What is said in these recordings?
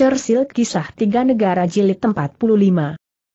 Churchill Kisah Tiga Negara Jilid 45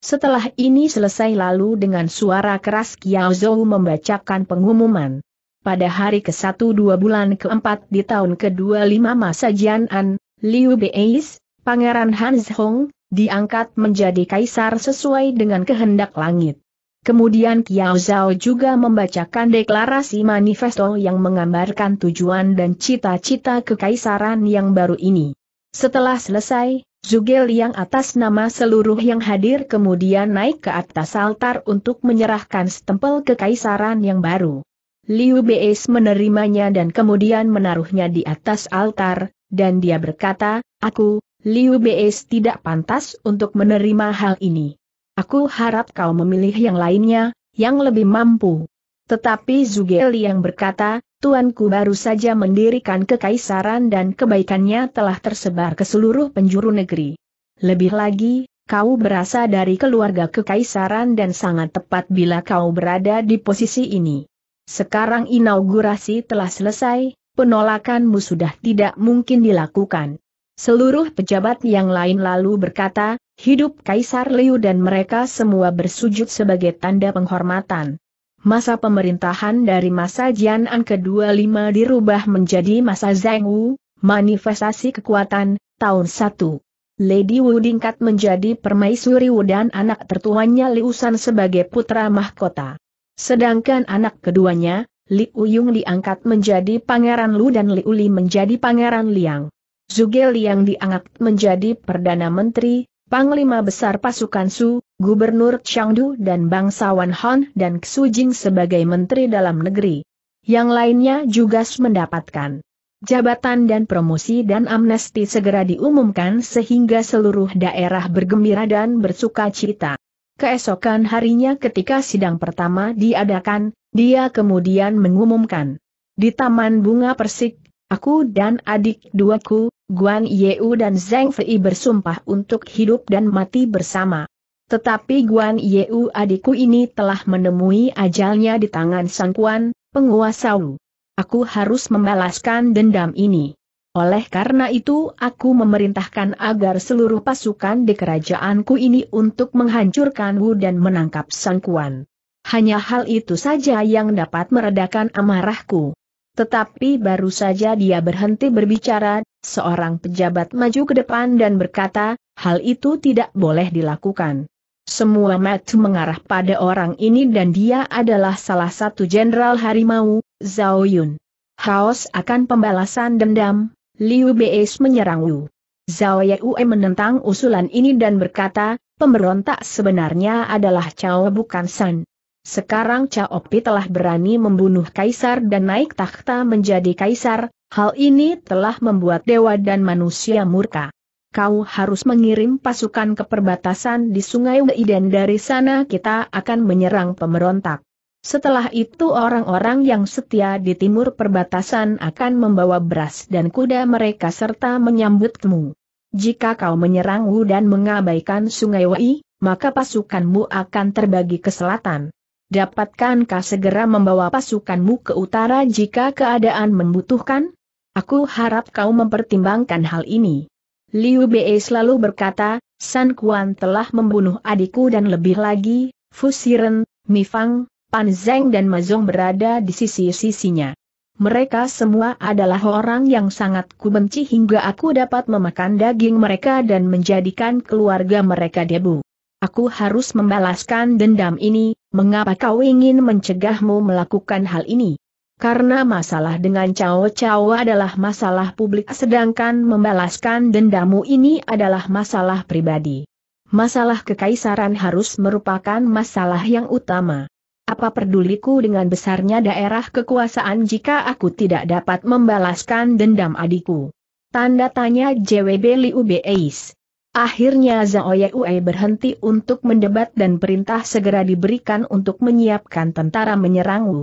Setelah ini selesai lalu dengan suara keras Kiao Zhou membacakan pengumuman. Pada hari ke-1 dua bulan ke-4 di tahun ke-25 masa Jian'an, Liu Beis, Pangeran Han Zhong, diangkat menjadi kaisar sesuai dengan kehendak langit. Kemudian Kiao Zhao juga membacakan deklarasi manifesto yang menggambarkan tujuan dan cita-cita kekaisaran yang baru ini. Setelah selesai, Zugel Liang atas nama seluruh yang hadir kemudian naik ke atas altar untuk menyerahkan stempel kekaisaran yang baru. Liu Beis menerimanya dan kemudian menaruhnya di atas altar, dan dia berkata, Aku, Liu Beis tidak pantas untuk menerima hal ini. Aku harap kau memilih yang lainnya, yang lebih mampu. Tetapi Zugel Liang berkata, tuanku baru saja mendirikan kekaisaran dan kebaikannya telah tersebar ke seluruh penjuru negeri. Lebih lagi, kau berasal dari keluarga kekaisaran dan sangat tepat bila kau berada di posisi ini. Sekarang inaugurasi telah selesai, penolakanmu sudah tidak mungkin dilakukan. Seluruh pejabat yang lain lalu berkata, hidup Kaisar Liu dan mereka semua bersujud sebagai tanda penghormatan masa pemerintahan dari masa Jian'an ke-25 dirubah menjadi masa Zhang Wu, manifestasi kekuatan, tahun 1. Lady Wu diangkat menjadi permaisuri Wu dan anak tertuanya Liu San sebagai putra mahkota. Sedangkan anak keduanya, Liu Yung diangkat menjadi pangeran Lu dan Liu Li menjadi pangeran Liang. Zuge Liang diangkat menjadi Perdana Menteri, Panglima Besar Pasukan Su, Gubernur Changdu dan Bangsawan Han dan Xu Jing sebagai Menteri Dalam Negeri. Yang lainnya juga mendapatkan jabatan dan promosi dan amnesti segera diumumkan sehingga seluruh daerah bergembira dan bersuka cita. Keesokan harinya ketika sidang pertama diadakan, dia kemudian mengumumkan. Di Taman Bunga Persik, aku dan adik duaku, Guan Yu dan Zheng Fei bersumpah untuk hidup dan mati bersama. Tetapi Guan Yu adikku ini telah menemui ajalnya di tangan Sang Kuan, penguasa Wu. Aku harus membalaskan dendam ini. Oleh karena itu aku memerintahkan agar seluruh pasukan di kerajaanku ini untuk menghancurkan Wu dan menangkap Sang Kuan. Hanya hal itu saja yang dapat meredakan amarahku. Tetapi baru saja dia berhenti berbicara, seorang pejabat maju ke depan dan berkata, hal itu tidak boleh dilakukan. Semua mata mengarah pada orang ini dan dia adalah salah satu jenderal harimau, Zhao Yun. Haos akan pembalasan dendam, Liu Beis menyerang Wu. Zhao Yue menentang usulan ini dan berkata, pemberontak sebenarnya adalah Cao bukan San. Sekarang Pi telah berani membunuh kaisar dan naik takhta menjadi kaisar, hal ini telah membuat dewa dan manusia murka. Kau harus mengirim pasukan ke perbatasan di Sungai Wei dan dari sana kita akan menyerang pemberontak. Setelah itu orang-orang yang setia di timur perbatasan akan membawa beras dan kuda mereka serta menyambutmu. Jika kau menyerang Wu dan mengabaikan Sungai Wei, maka pasukanmu akan terbagi ke selatan. Dapatkankah segera membawa pasukanmu ke utara jika keadaan membutuhkan? Aku harap kau mempertimbangkan hal ini. Liu Bei selalu berkata, San Quan telah membunuh adikku dan lebih lagi, Fusiren, Mifang, Pan Zeng dan Mazong berada di sisi-sisinya. Mereka semua adalah orang yang sangat kubenci hingga aku dapat memakan daging mereka dan menjadikan keluarga mereka debu. Aku harus membalaskan dendam ini, mengapa kau ingin mencegahmu melakukan hal ini? Karena masalah dengan Cao Cao adalah masalah publik sedangkan membalaskan dendammu ini adalah masalah pribadi. Masalah kekaisaran harus merupakan masalah yang utama. Apa peduliku dengan besarnya daerah kekuasaan jika aku tidak dapat membalaskan dendam adikku? Tanda tanya JWB Liu Beis. Akhirnya Zhao Yue berhenti untuk mendebat dan perintah segera diberikan untuk menyiapkan tentara menyerang Wu.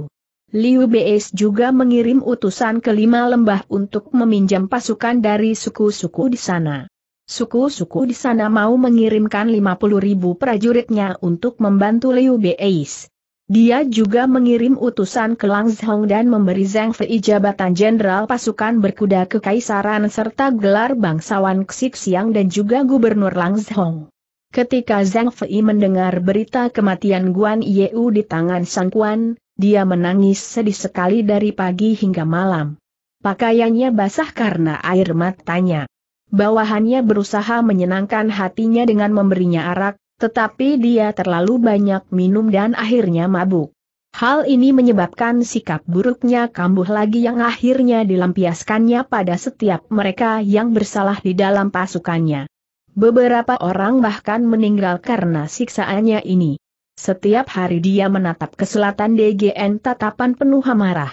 Liu Beis juga mengirim utusan ke Lima lembah untuk meminjam pasukan dari suku-suku di sana. Suku-suku di sana mau mengirimkan 50 ribu prajuritnya untuk membantu Liu Beis. Dia juga mengirim utusan ke Langzhong dan memberi Zhang Fei jabatan Jenderal Pasukan Berkuda ke Kaisaran serta gelar bangsawan Ksik dan juga Gubernur Langzhong. Ketika Zhang Fei mendengar berita kematian Guan Yeu di tangan Sang Kuan, dia menangis sedih sekali dari pagi hingga malam. Pakaiannya basah karena air matanya. Bawahannya berusaha menyenangkan hatinya dengan memberinya arak, tetapi dia terlalu banyak minum dan akhirnya mabuk. Hal ini menyebabkan sikap buruknya kambuh lagi yang akhirnya dilampiaskannya pada setiap mereka yang bersalah di dalam pasukannya. Beberapa orang bahkan meninggal karena siksaannya ini. Setiap hari dia menatap ke selatan DGN tatapan penuh amarah.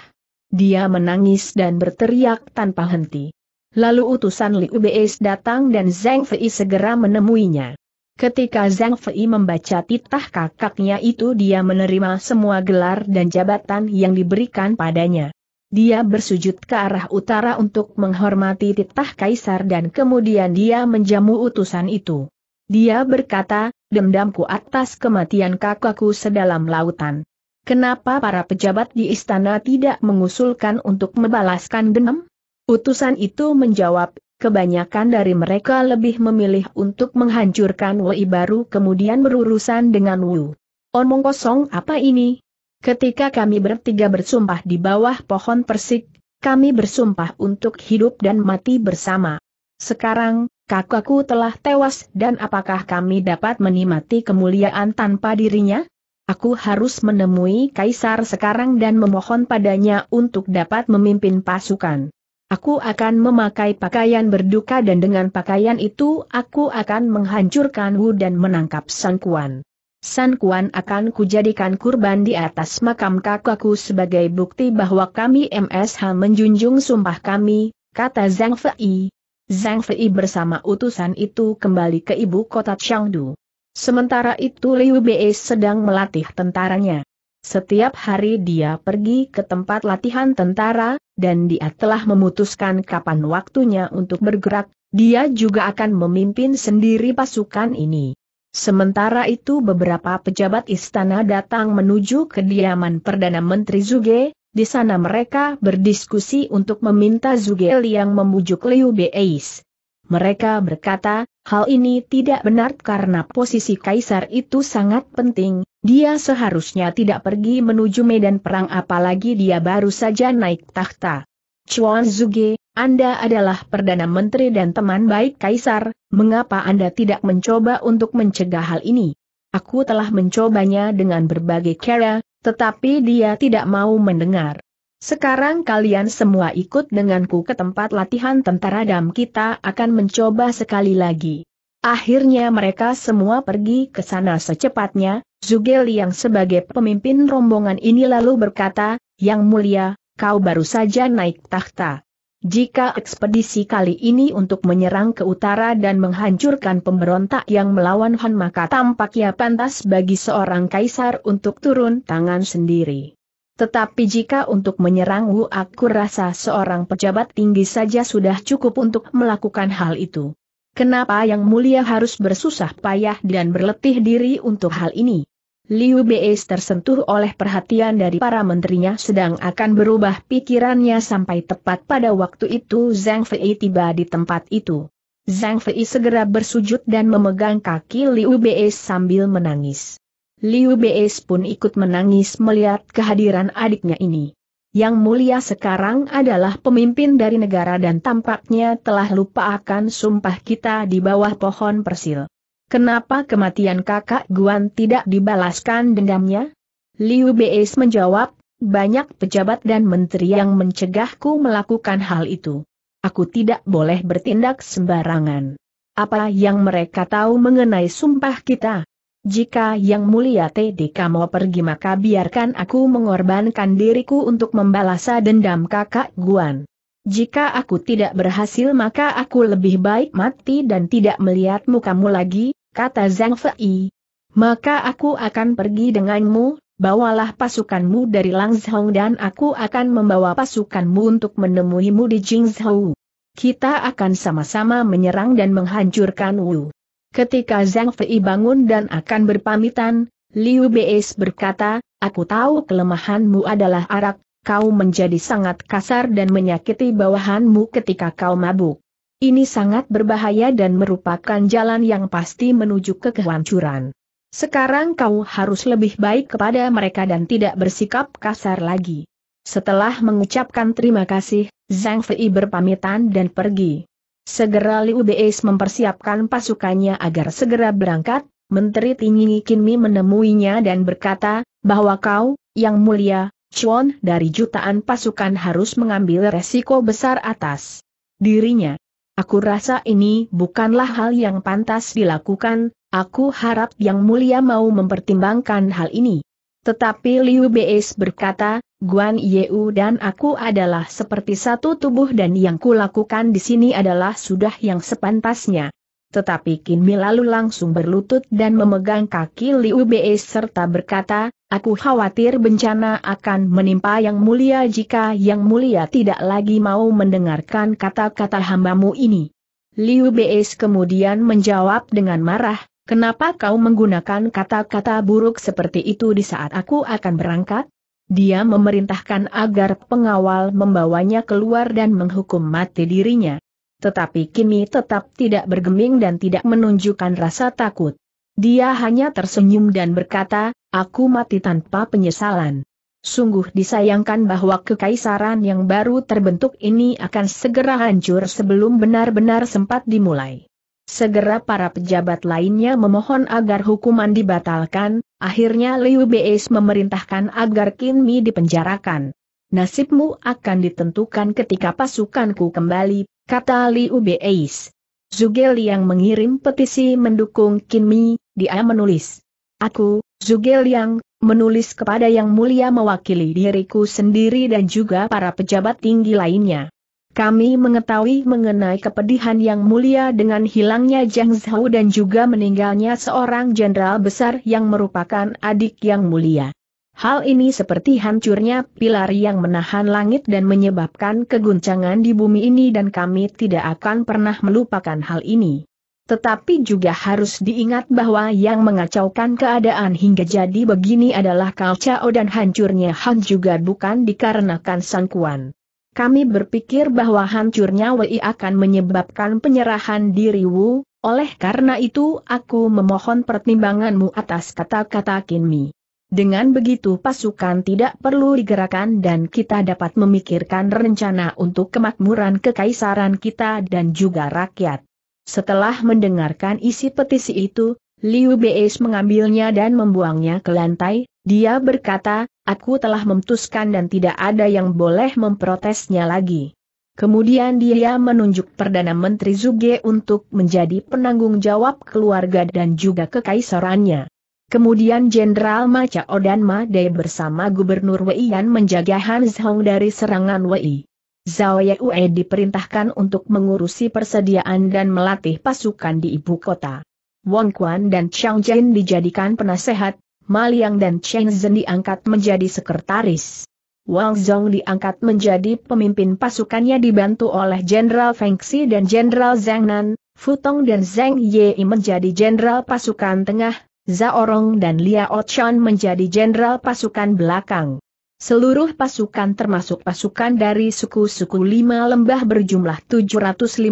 Dia menangis dan berteriak tanpa henti. Lalu utusan Liu Beis datang dan Zhang Fei segera menemuinya. Ketika Zhang Fei membaca titah kakaknya itu dia menerima semua gelar dan jabatan yang diberikan padanya. Dia bersujud ke arah utara untuk menghormati titah kaisar dan kemudian dia menjamu utusan itu. Dia berkata, dendamku atas kematian kakakku sedalam lautan. Kenapa para pejabat di istana tidak mengusulkan untuk membalaskan dendam? Utusan itu menjawab, kebanyakan dari mereka lebih memilih untuk menghancurkan Wei baru kemudian berurusan dengan Wu. Omong kosong apa ini? Ketika kami bertiga bersumpah di bawah pohon persik, kami bersumpah untuk hidup dan mati bersama. Sekarang, kakakku telah tewas dan apakah kami dapat menikmati kemuliaan tanpa dirinya? Aku harus menemui Kaisar sekarang dan memohon padanya untuk dapat memimpin pasukan. Aku akan memakai pakaian berduka dan dengan pakaian itu aku akan menghancurkan Wu dan menangkap San Kuan. San Kuan akan kujadikan kurban di atas makam kakakku sebagai bukti bahwa kami MSH menjunjung sumpah kami, kata Zhang Fei. Zhang Fei bersama utusan itu kembali ke ibu kota Chengdu. Sementara itu Liu Bei sedang melatih tentaranya. Setiap hari dia pergi ke tempat latihan tentara, dan dia telah memutuskan kapan waktunya untuk bergerak, dia juga akan memimpin sendiri pasukan ini. Sementara itu beberapa pejabat istana datang menuju kediaman Perdana Menteri Zuge, di sana mereka berdiskusi untuk meminta Zuge liang memujuk Liu Beis. Mereka berkata, hal ini tidak benar karena posisi kaisar itu sangat penting, dia seharusnya tidak pergi menuju medan perang apalagi dia baru saja naik tahta. Chuan Zuge, Anda adalah Perdana Menteri dan teman baik kaisar, mengapa Anda tidak mencoba untuk mencegah hal ini? Aku telah mencobanya dengan berbagai cara, tetapi dia tidak mau mendengar. Sekarang kalian semua ikut denganku ke tempat latihan tentara dam kita akan mencoba sekali lagi. Akhirnya mereka semua pergi ke sana secepatnya, Zugel yang sebagai pemimpin rombongan ini lalu berkata, Yang mulia, kau baru saja naik tahta. Jika ekspedisi kali ini untuk menyerang ke utara dan menghancurkan pemberontak yang melawan Han maka tampaknya pantas bagi seorang kaisar untuk turun tangan sendiri. Tetapi jika untuk menyerang Wu aku rasa seorang pejabat tinggi saja sudah cukup untuk melakukan hal itu. Kenapa yang mulia harus bersusah payah dan berletih diri untuk hal ini? Liu Bei tersentuh oleh perhatian dari para menterinya sedang akan berubah pikirannya sampai tepat pada waktu itu Zhang Fei tiba di tempat itu. Zhang Fei segera bersujud dan memegang kaki Liu Bei sambil menangis. Liu Beis pun ikut menangis melihat kehadiran adiknya ini. Yang mulia sekarang adalah pemimpin dari negara dan tampaknya telah lupa akan sumpah kita di bawah pohon persil. Kenapa kematian kakak Guan tidak dibalaskan dendamnya? Liu Beis menjawab, banyak pejabat dan menteri yang mencegahku melakukan hal itu. Aku tidak boleh bertindak sembarangan. Apa yang mereka tahu mengenai sumpah kita? Jika Yang Mulia TDK mau pergi maka biarkan aku mengorbankan diriku untuk membalas dendam kakak Guan. Jika aku tidak berhasil maka aku lebih baik mati dan tidak melihat mukamu lagi, kata Zhang Fei. Maka aku akan pergi denganmu, bawalah pasukanmu dari Langzhong dan aku akan membawa pasukanmu untuk menemuimu di Jingzhou. Kita akan sama-sama menyerang dan menghancurkan Wu. Ketika Zhang Fei bangun dan akan berpamitan, Liu Beis berkata, aku tahu kelemahanmu adalah arak, kau menjadi sangat kasar dan menyakiti bawahanmu ketika kau mabuk. Ini sangat berbahaya dan merupakan jalan yang pasti menuju ke kehancuran. Sekarang kau harus lebih baik kepada mereka dan tidak bersikap kasar lagi. Setelah mengucapkan terima kasih, Zhang Fei berpamitan dan pergi. Segera Liu Beis mempersiapkan pasukannya agar segera berangkat, Menteri Tinggi Kinmi menemuinya dan berkata, bahwa kau, yang mulia, Chuan dari jutaan pasukan harus mengambil resiko besar atas dirinya. Aku rasa ini bukanlah hal yang pantas dilakukan, aku harap yang mulia mau mempertimbangkan hal ini. Tetapi Liu Beis berkata, Guan Yeu dan aku adalah seperti satu tubuh dan yang kulakukan di sini adalah sudah yang sepantasnya. Tetapi Qin Mi lalu langsung berlutut dan memegang kaki Liu Bei serta berkata, aku khawatir bencana akan menimpa yang mulia jika yang mulia tidak lagi mau mendengarkan kata-kata hambamu ini. Liu Bei kemudian menjawab dengan marah, kenapa kau menggunakan kata-kata buruk seperti itu di saat aku akan berangkat? Dia memerintahkan agar pengawal membawanya keluar dan menghukum mati dirinya. Tetapi Kimi tetap tidak bergeming dan tidak menunjukkan rasa takut. Dia hanya tersenyum dan berkata, aku mati tanpa penyesalan. Sungguh disayangkan bahwa kekaisaran yang baru terbentuk ini akan segera hancur sebelum benar-benar sempat dimulai. Segera para pejabat lainnya memohon agar hukuman dibatalkan, akhirnya Liu Beis memerintahkan agar Qin Mi dipenjarakan. Nasibmu akan ditentukan ketika pasukanku kembali, kata Liu Beis. Zugel yang mengirim petisi mendukung Qin Mi, dia menulis. Aku, Zugel Liang, menulis kepada yang mulia mewakili diriku sendiri dan juga para pejabat tinggi lainnya. Kami mengetahui mengenai kepedihan yang mulia dengan hilangnya Jiang Zhao dan juga meninggalnya seorang jenderal besar yang merupakan adik yang mulia. Hal ini seperti hancurnya pilar yang menahan langit dan menyebabkan keguncangan di bumi ini dan kami tidak akan pernah melupakan hal ini. Tetapi juga harus diingat bahwa yang mengacaukan keadaan hingga jadi begini adalah Cao Cao dan hancurnya Han juga bukan dikarenakan sangkuan. Kami berpikir bahwa hancurnya Wei akan menyebabkan penyerahan diri Wu, oleh karena itu aku memohon pertimbanganmu atas kata-kata Kinmi. Dengan begitu pasukan tidak perlu digerakkan dan kita dapat memikirkan rencana untuk kemakmuran kekaisaran kita dan juga rakyat. Setelah mendengarkan isi petisi itu, Liu Beis mengambilnya dan membuangnya ke lantai, dia berkata, Aku telah memutuskan dan tidak ada yang boleh memprotesnya lagi. Kemudian dia menunjuk Perdana Menteri Zuge untuk menjadi penanggung jawab keluarga dan juga kekaisarannya. Kemudian Jenderal Maca Odan Made bersama Gubernur Wei Yan menjaga Hans Hong dari serangan Wei. Zhao Yue diperintahkan untuk mengurusi persediaan dan melatih pasukan di ibu kota. Wang Quan dan Chang Jin dijadikan penasehat, Maliang dan Chen Zhen diangkat menjadi sekretaris. Wang Zhong diangkat menjadi pemimpin pasukannya dibantu oleh Jenderal Feng Xi dan Jenderal Zhang Nan, Futong dan Zhang Yi menjadi Jenderal Pasukan Tengah, Zhaorong dan Liao Chan menjadi Jenderal Pasukan Belakang. Seluruh pasukan termasuk pasukan dari suku-suku lima lembah berjumlah 750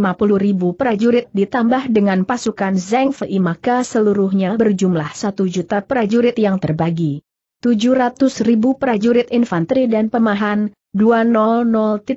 ribu prajurit ditambah dengan pasukan Zeng Fei maka seluruhnya berjumlah 1 juta prajurit yang terbagi. 700 ribu prajurit infanteri dan pemahan, 200.000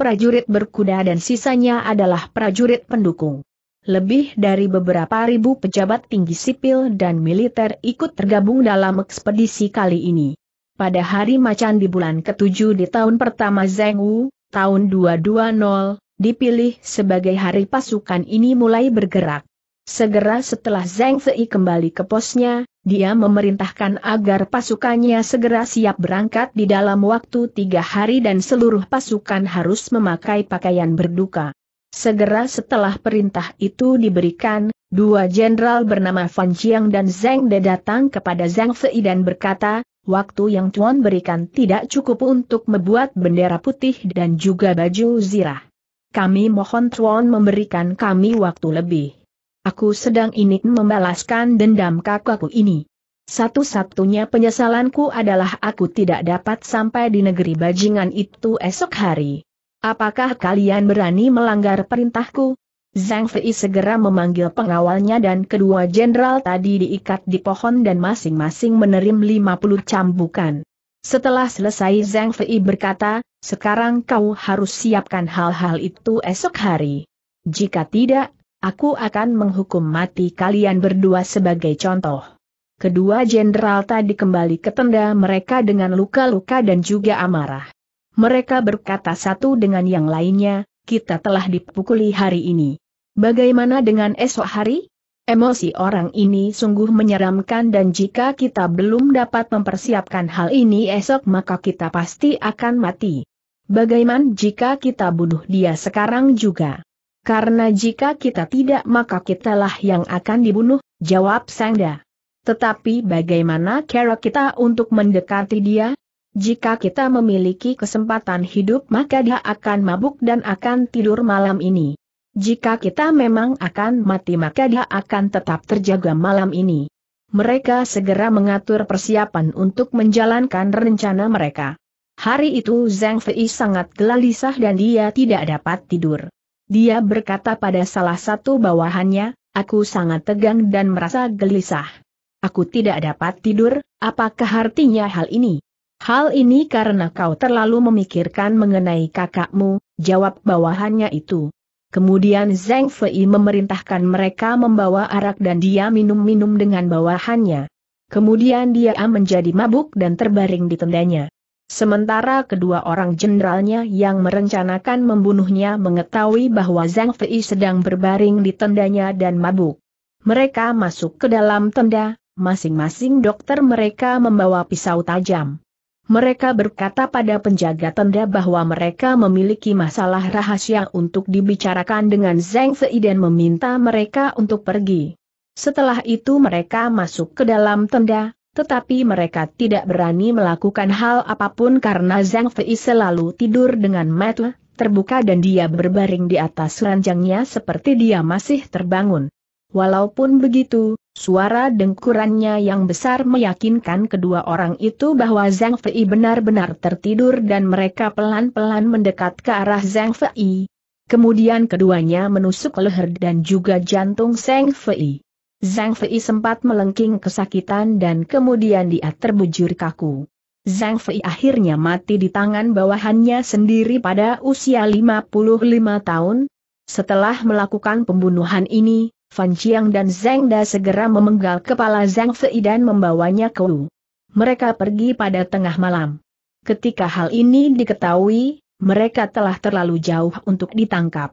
prajurit berkuda dan sisanya adalah prajurit pendukung. Lebih dari beberapa ribu pejabat tinggi sipil dan militer ikut tergabung dalam ekspedisi kali ini pada hari macan di bulan ketujuh di tahun pertama Zeng Wu, tahun 220, dipilih sebagai hari pasukan ini mulai bergerak. Segera setelah Zeng Fei kembali ke posnya, dia memerintahkan agar pasukannya segera siap berangkat di dalam waktu tiga hari dan seluruh pasukan harus memakai pakaian berduka. Segera setelah perintah itu diberikan, dua jenderal bernama Fan Jiang dan Zeng De datang kepada Zeng Fei dan berkata, waktu yang Tuan berikan tidak cukup untuk membuat bendera putih dan juga baju zirah. Kami mohon Tuan memberikan kami waktu lebih. Aku sedang ingin membalaskan dendam kakakku ini. Satu-satunya penyesalanku adalah aku tidak dapat sampai di negeri bajingan itu esok hari. Apakah kalian berani melanggar perintahku? Zhang Fei segera memanggil pengawalnya dan kedua jenderal tadi diikat di pohon dan masing-masing menerim 50 cambukan. Setelah selesai Zhang Fei berkata, sekarang kau harus siapkan hal-hal itu esok hari. Jika tidak, aku akan menghukum mati kalian berdua sebagai contoh. Kedua jenderal tadi kembali ke tenda mereka dengan luka-luka dan juga amarah. Mereka berkata satu dengan yang lainnya, kita telah dipukuli hari ini. Bagaimana dengan esok hari? Emosi orang ini sungguh menyeramkan dan jika kita belum dapat mempersiapkan hal ini esok maka kita pasti akan mati. Bagaimana jika kita bunuh dia sekarang juga? Karena jika kita tidak maka kitalah yang akan dibunuh, jawab Sangda. Tetapi bagaimana cara kita untuk mendekati dia? Jika kita memiliki kesempatan hidup maka dia akan mabuk dan akan tidur malam ini. Jika kita memang akan mati maka dia akan tetap terjaga malam ini. Mereka segera mengatur persiapan untuk menjalankan rencana mereka. Hari itu Zhang Fei sangat gelisah dan dia tidak dapat tidur. Dia berkata pada salah satu bawahannya, aku sangat tegang dan merasa gelisah. Aku tidak dapat tidur, apakah artinya hal ini? Hal ini karena kau terlalu memikirkan mengenai kakakmu, jawab bawahannya itu. Kemudian Zhang Fei memerintahkan mereka membawa arak dan dia minum-minum dengan bawahannya. Kemudian dia menjadi mabuk dan terbaring di tendanya. Sementara kedua orang jenderalnya yang merencanakan membunuhnya mengetahui bahwa Zhang Fei sedang berbaring di tendanya dan mabuk. Mereka masuk ke dalam tenda, masing-masing dokter mereka membawa pisau tajam. Mereka berkata pada penjaga tenda bahwa mereka memiliki masalah rahasia untuk dibicarakan dengan Zeng Fei dan meminta mereka untuk pergi. Setelah itu mereka masuk ke dalam tenda, tetapi mereka tidak berani melakukan hal apapun karena Zhang Fei selalu tidur dengan mata terbuka dan dia berbaring di atas ranjangnya seperti dia masih terbangun. Walaupun begitu, Suara dengkurannya yang besar meyakinkan kedua orang itu bahwa Zhang Fei benar-benar tertidur dan mereka pelan-pelan mendekat ke arah Zhang Fei. Kemudian keduanya menusuk leher dan juga jantung Zhang Fei. Zhang Fei sempat melengking kesakitan dan kemudian dia terbujur kaku. Zhang Fei akhirnya mati di tangan bawahannya sendiri pada usia 55 tahun. Setelah melakukan pembunuhan ini, Fan Chiang dan Zengda Da segera memenggal kepala Zhang Fei dan membawanya ke Wu. Mereka pergi pada tengah malam. Ketika hal ini diketahui, mereka telah terlalu jauh untuk ditangkap.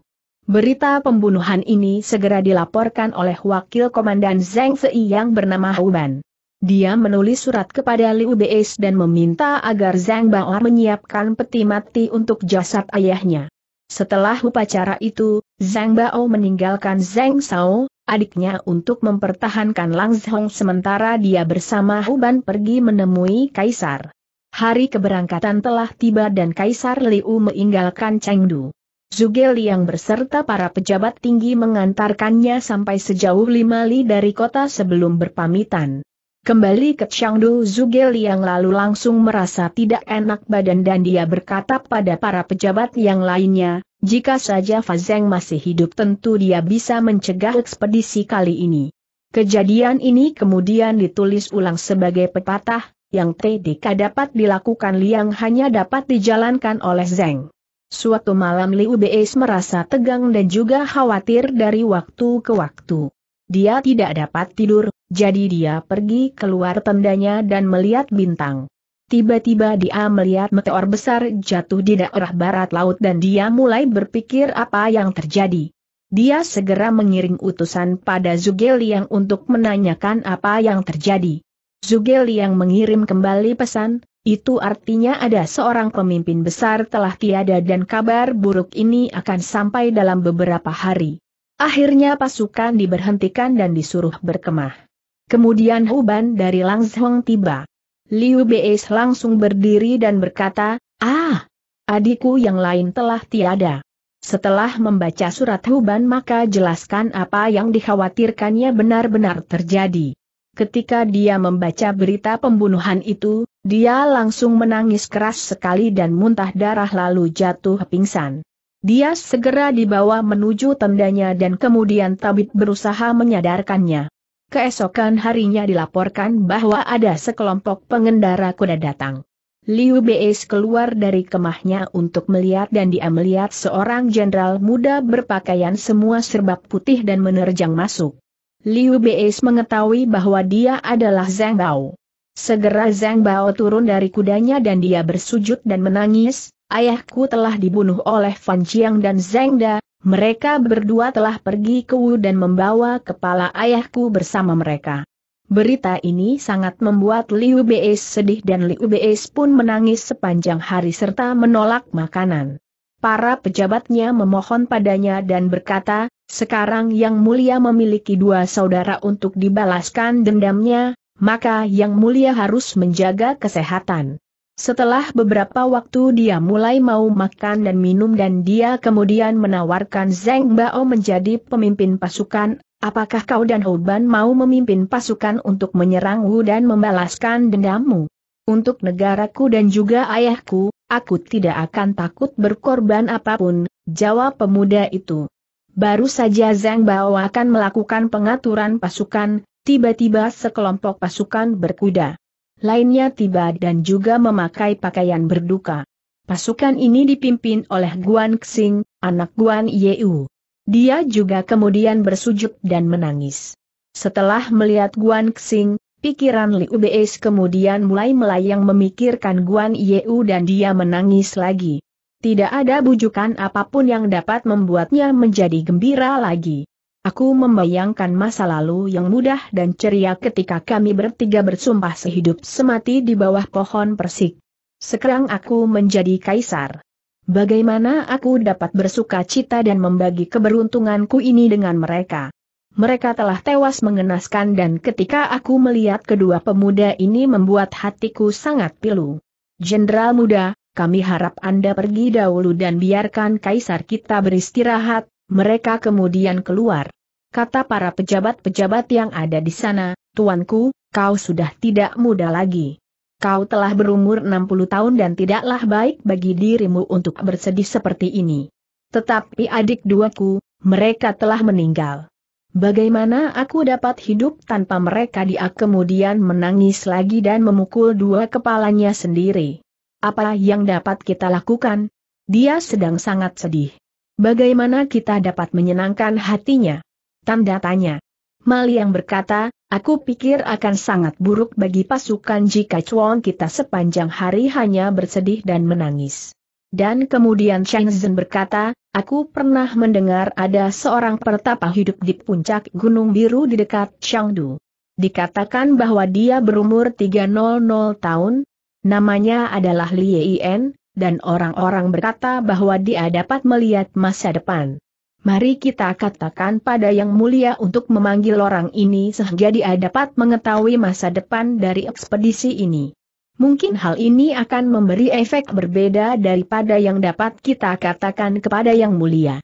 Berita pembunuhan ini segera dilaporkan oleh wakil komandan Zhang Fei yang bernama Huban. Dia menulis surat kepada Liu Beis dan meminta agar Zhang Bao menyiapkan peti mati untuk jasad ayahnya. Setelah upacara itu, Zhang Bao meninggalkan Zhang Sao, adiknya untuk mempertahankan Lang Zhong sementara dia bersama Huban pergi menemui Kaisar. Hari keberangkatan telah tiba dan Kaisar Liu meninggalkan Chengdu. Zuge Liang berserta para pejabat tinggi mengantarkannya sampai sejauh lima li dari kota sebelum berpamitan. Kembali ke Changdu Zuge Liang lalu langsung merasa tidak enak badan dan dia berkata pada para pejabat yang lainnya, jika saja Fazeng masih hidup tentu dia bisa mencegah ekspedisi kali ini. Kejadian ini kemudian ditulis ulang sebagai pepatah, yang TDK dapat dilakukan Liang hanya dapat dijalankan oleh Zeng. Suatu malam Liu Beis merasa tegang dan juga khawatir dari waktu ke waktu. Dia tidak dapat tidur, jadi dia pergi keluar tendanya dan melihat bintang. Tiba-tiba dia melihat meteor besar jatuh di daerah barat laut dan dia mulai berpikir apa yang terjadi. Dia segera mengiring utusan pada Zugeliang untuk menanyakan apa yang terjadi. Zugeliang mengirim kembali pesan, itu artinya ada seorang pemimpin besar telah tiada dan kabar buruk ini akan sampai dalam beberapa hari. Akhirnya pasukan diberhentikan dan disuruh berkemah. Kemudian Huban dari Langzhong tiba. Liu Beis langsung berdiri dan berkata, Ah! Adikku yang lain telah tiada. Setelah membaca surat Huban maka jelaskan apa yang dikhawatirkannya benar-benar terjadi. Ketika dia membaca berita pembunuhan itu, dia langsung menangis keras sekali dan muntah darah lalu jatuh pingsan. Dia segera dibawa menuju tendanya dan kemudian tabib berusaha menyadarkannya. Keesokan harinya dilaporkan bahwa ada sekelompok pengendara kuda datang. Liu Beis keluar dari kemahnya untuk melihat dan dia melihat seorang jenderal muda berpakaian semua serba putih dan menerjang masuk. Liu Beis mengetahui bahwa dia adalah Zhang Bao. Segera Zhang Bao turun dari kudanya dan dia bersujud dan menangis, ayahku telah dibunuh oleh Fan Jiang dan Zhang Da, mereka berdua telah pergi ke Wu dan membawa kepala ayahku bersama mereka. Berita ini sangat membuat Liu Bei sedih dan Liu Bei pun menangis sepanjang hari serta menolak makanan. Para pejabatnya memohon padanya dan berkata, sekarang Yang Mulia memiliki dua saudara untuk dibalaskan dendamnya, maka Yang Mulia harus menjaga kesehatan. Setelah beberapa waktu dia mulai mau makan dan minum dan dia kemudian menawarkan Zeng Bao menjadi pemimpin pasukan, apakah kau dan Hoban mau memimpin pasukan untuk menyerang Wu dan membalaskan dendammu? Untuk negaraku dan juga ayahku, aku tidak akan takut berkorban apapun, jawab pemuda itu. Baru saja Zeng Bao akan melakukan pengaturan pasukan, tiba-tiba sekelompok pasukan berkuda lainnya tiba dan juga memakai pakaian berduka. Pasukan ini dipimpin oleh Guan Xing, anak Guan Yeu. Dia juga kemudian bersujud dan menangis. Setelah melihat Guan Xing, pikiran Liu Beis kemudian mulai melayang memikirkan Guan Yeu dan dia menangis lagi. Tidak ada bujukan apapun yang dapat membuatnya menjadi gembira lagi. Aku membayangkan masa lalu yang mudah dan ceria ketika kami bertiga bersumpah sehidup semati di bawah pohon persik. Sekarang aku menjadi kaisar. Bagaimana aku dapat bersuka cita dan membagi keberuntunganku ini dengan mereka? Mereka telah tewas mengenaskan dan ketika aku melihat kedua pemuda ini membuat hatiku sangat pilu. Jenderal muda, kami harap Anda pergi dahulu dan biarkan kaisar kita beristirahat, mereka kemudian keluar. Kata para pejabat-pejabat yang ada di sana, Tuanku, kau sudah tidak muda lagi. Kau telah berumur 60 tahun dan tidaklah baik bagi dirimu untuk bersedih seperti ini. Tetapi adik duaku, mereka telah meninggal. Bagaimana aku dapat hidup tanpa mereka dia kemudian menangis lagi dan memukul dua kepalanya sendiri. Apa yang dapat kita lakukan? Dia sedang sangat sedih. Bagaimana kita dapat menyenangkan hatinya? Tanda tanya. Mali yang berkata, aku pikir akan sangat buruk bagi pasukan jika cuan kita sepanjang hari hanya bersedih dan menangis. Dan kemudian Shenzhen berkata, aku pernah mendengar ada seorang pertapa hidup di puncak Gunung Biru di dekat Chengdu. Dikatakan bahwa dia berumur 300 tahun, namanya adalah Li Yen, dan orang-orang berkata bahwa dia dapat melihat masa depan. Mari kita katakan pada Yang Mulia untuk memanggil orang ini sehingga dia dapat mengetahui masa depan dari ekspedisi ini. Mungkin hal ini akan memberi efek berbeda daripada yang dapat kita katakan kepada Yang Mulia.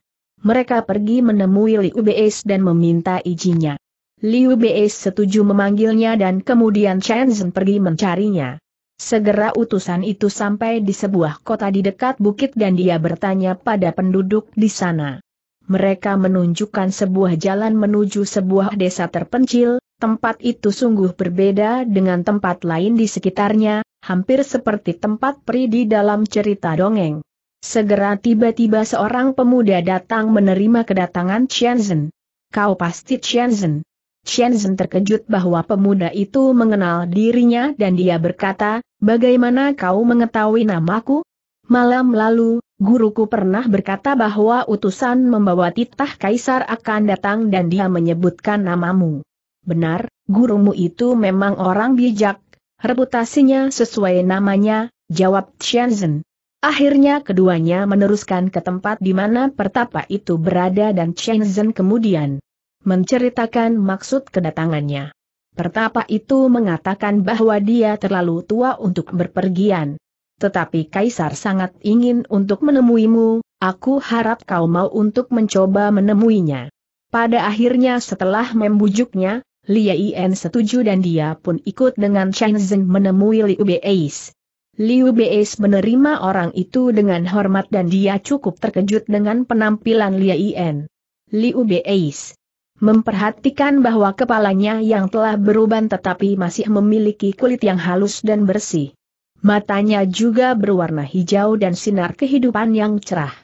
Mereka pergi menemui Liu Beis dan meminta izinnya. Liu Beis setuju memanggilnya dan kemudian Chen Zhen pergi mencarinya. Segera utusan itu sampai di sebuah kota di dekat bukit dan dia bertanya pada penduduk di sana. Mereka menunjukkan sebuah jalan menuju sebuah desa terpencil, tempat itu sungguh berbeda dengan tempat lain di sekitarnya, hampir seperti tempat peri di dalam cerita dongeng. Segera tiba-tiba seorang pemuda datang menerima kedatangan Chen Zhen. Kau pasti Chen Zhen. Chen Zhen terkejut bahwa pemuda itu mengenal dirinya dan dia berkata, bagaimana kau mengetahui namaku? Malam lalu, guruku pernah berkata bahwa utusan membawa titah kaisar akan datang dan dia menyebutkan namamu. Benar, gurumu itu memang orang bijak, reputasinya sesuai namanya, jawab Chen Zhen. Akhirnya keduanya meneruskan ke tempat di mana pertapa itu berada dan Chen Zhen kemudian menceritakan maksud kedatangannya. Pertapa itu mengatakan bahwa dia terlalu tua untuk berpergian. Tetapi Kaisar sangat ingin untuk menemuimu, aku harap kau mau untuk mencoba menemuinya. Pada akhirnya setelah membujuknya, Lia Yen setuju dan dia pun ikut dengan Shenzhen menemui Liu Beis. Liu Beis menerima orang itu dengan hormat dan dia cukup terkejut dengan penampilan Lia Yen. Liu Beis memperhatikan bahwa kepalanya yang telah beruban tetapi masih memiliki kulit yang halus dan bersih. Matanya juga berwarna hijau dan sinar kehidupan yang cerah.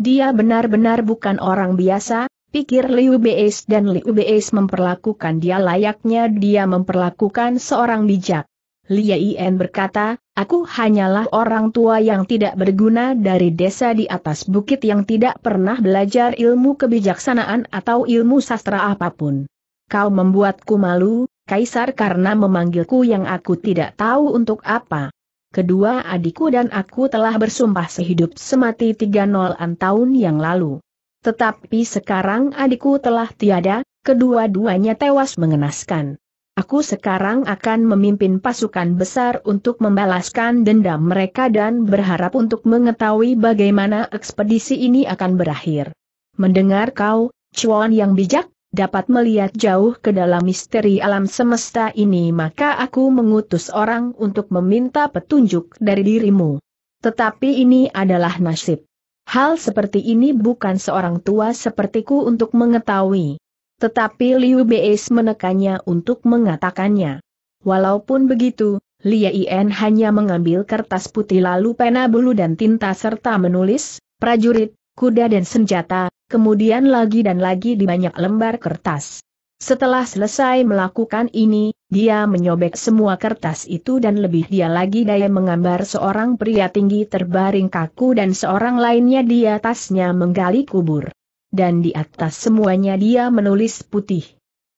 Dia benar-benar bukan orang biasa, pikir Liu Beis dan Liu Beis memperlakukan dia layaknya dia memperlakukan seorang bijak. Liyan berkata, aku hanyalah orang tua yang tidak berguna dari desa di atas bukit yang tidak pernah belajar ilmu kebijaksanaan atau ilmu sastra apapun. Kau membuatku malu, Kaisar karena memanggilku yang aku tidak tahu untuk apa. Kedua adikku dan aku telah bersumpah sehidup semati 30 an tahun yang lalu. Tetapi sekarang adikku telah tiada, kedua-duanya tewas mengenaskan. Aku sekarang akan memimpin pasukan besar untuk membalaskan dendam mereka dan berharap untuk mengetahui bagaimana ekspedisi ini akan berakhir. Mendengar kau, Chuan yang bijak, dapat melihat jauh ke dalam misteri alam semesta ini maka aku mengutus orang untuk meminta petunjuk dari dirimu. Tetapi ini adalah nasib. Hal seperti ini bukan seorang tua sepertiku untuk mengetahui. Tetapi Liu Beis menekannya untuk mengatakannya. Walaupun begitu, Lia Ien hanya mengambil kertas putih lalu pena bulu dan tinta serta menulis, prajurit, kuda dan senjata, kemudian lagi dan lagi di banyak lembar kertas. Setelah selesai melakukan ini, dia menyobek semua kertas itu dan lebih dia lagi daya menggambar seorang pria tinggi terbaring kaku dan seorang lainnya di atasnya menggali kubur dan di atas semuanya dia menulis putih.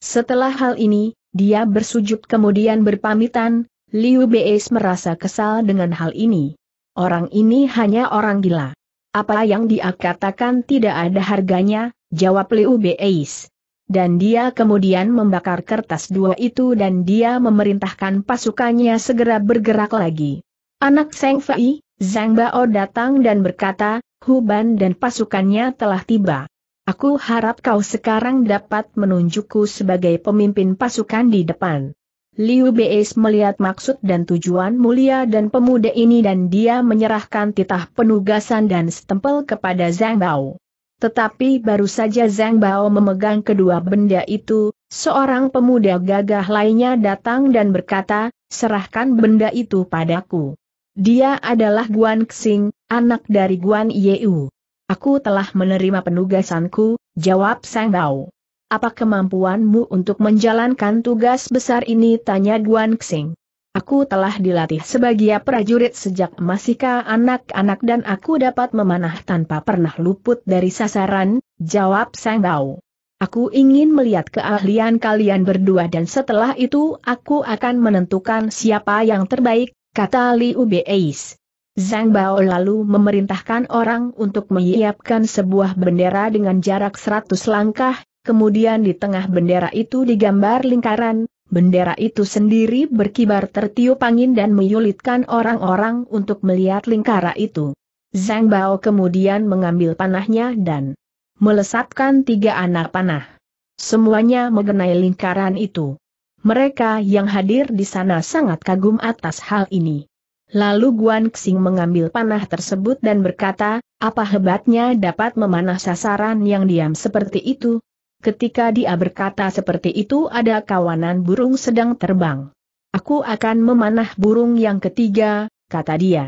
Setelah hal ini, dia bersujud kemudian berpamitan, Liu Beis merasa kesal dengan hal ini. Orang ini hanya orang gila. Apa yang dia katakan tidak ada harganya, jawab Liu Beis. Dan dia kemudian membakar kertas dua itu dan dia memerintahkan pasukannya segera bergerak lagi. Anak Seng Fei, Zhang Bao datang dan berkata, Huban dan pasukannya telah tiba. Aku harap kau sekarang dapat menunjukku sebagai pemimpin pasukan di depan. Liu Beis melihat maksud dan tujuan mulia dan pemuda ini dan dia menyerahkan titah penugasan dan stempel kepada Zhang Bao. Tetapi baru saja Zhang Bao memegang kedua benda itu, seorang pemuda gagah lainnya datang dan berkata, serahkan benda itu padaku. Dia adalah Guan Xing, anak dari Guan Yeu. Aku telah menerima penugasanku, jawab Sang Bao. Apa kemampuanmu untuk menjalankan tugas besar ini? Tanya Guan Xing. Aku telah dilatih sebagai prajurit sejak masih ke anak-anak dan aku dapat memanah tanpa pernah luput dari sasaran, jawab Sang Bao. Aku ingin melihat keahlian kalian berdua dan setelah itu aku akan menentukan siapa yang terbaik, kata Liu Beis. Zhang Bao lalu memerintahkan orang untuk menyiapkan sebuah bendera dengan jarak 100 langkah, kemudian di tengah bendera itu digambar lingkaran, bendera itu sendiri berkibar tertiup angin dan menyulitkan orang-orang untuk melihat lingkaran itu. Zhang Bao kemudian mengambil panahnya dan melesatkan tiga anak panah. Semuanya mengenai lingkaran itu. Mereka yang hadir di sana sangat kagum atas hal ini. Lalu Guan Xing mengambil panah tersebut dan berkata, apa hebatnya dapat memanah sasaran yang diam seperti itu? Ketika dia berkata seperti itu ada kawanan burung sedang terbang. Aku akan memanah burung yang ketiga, kata dia.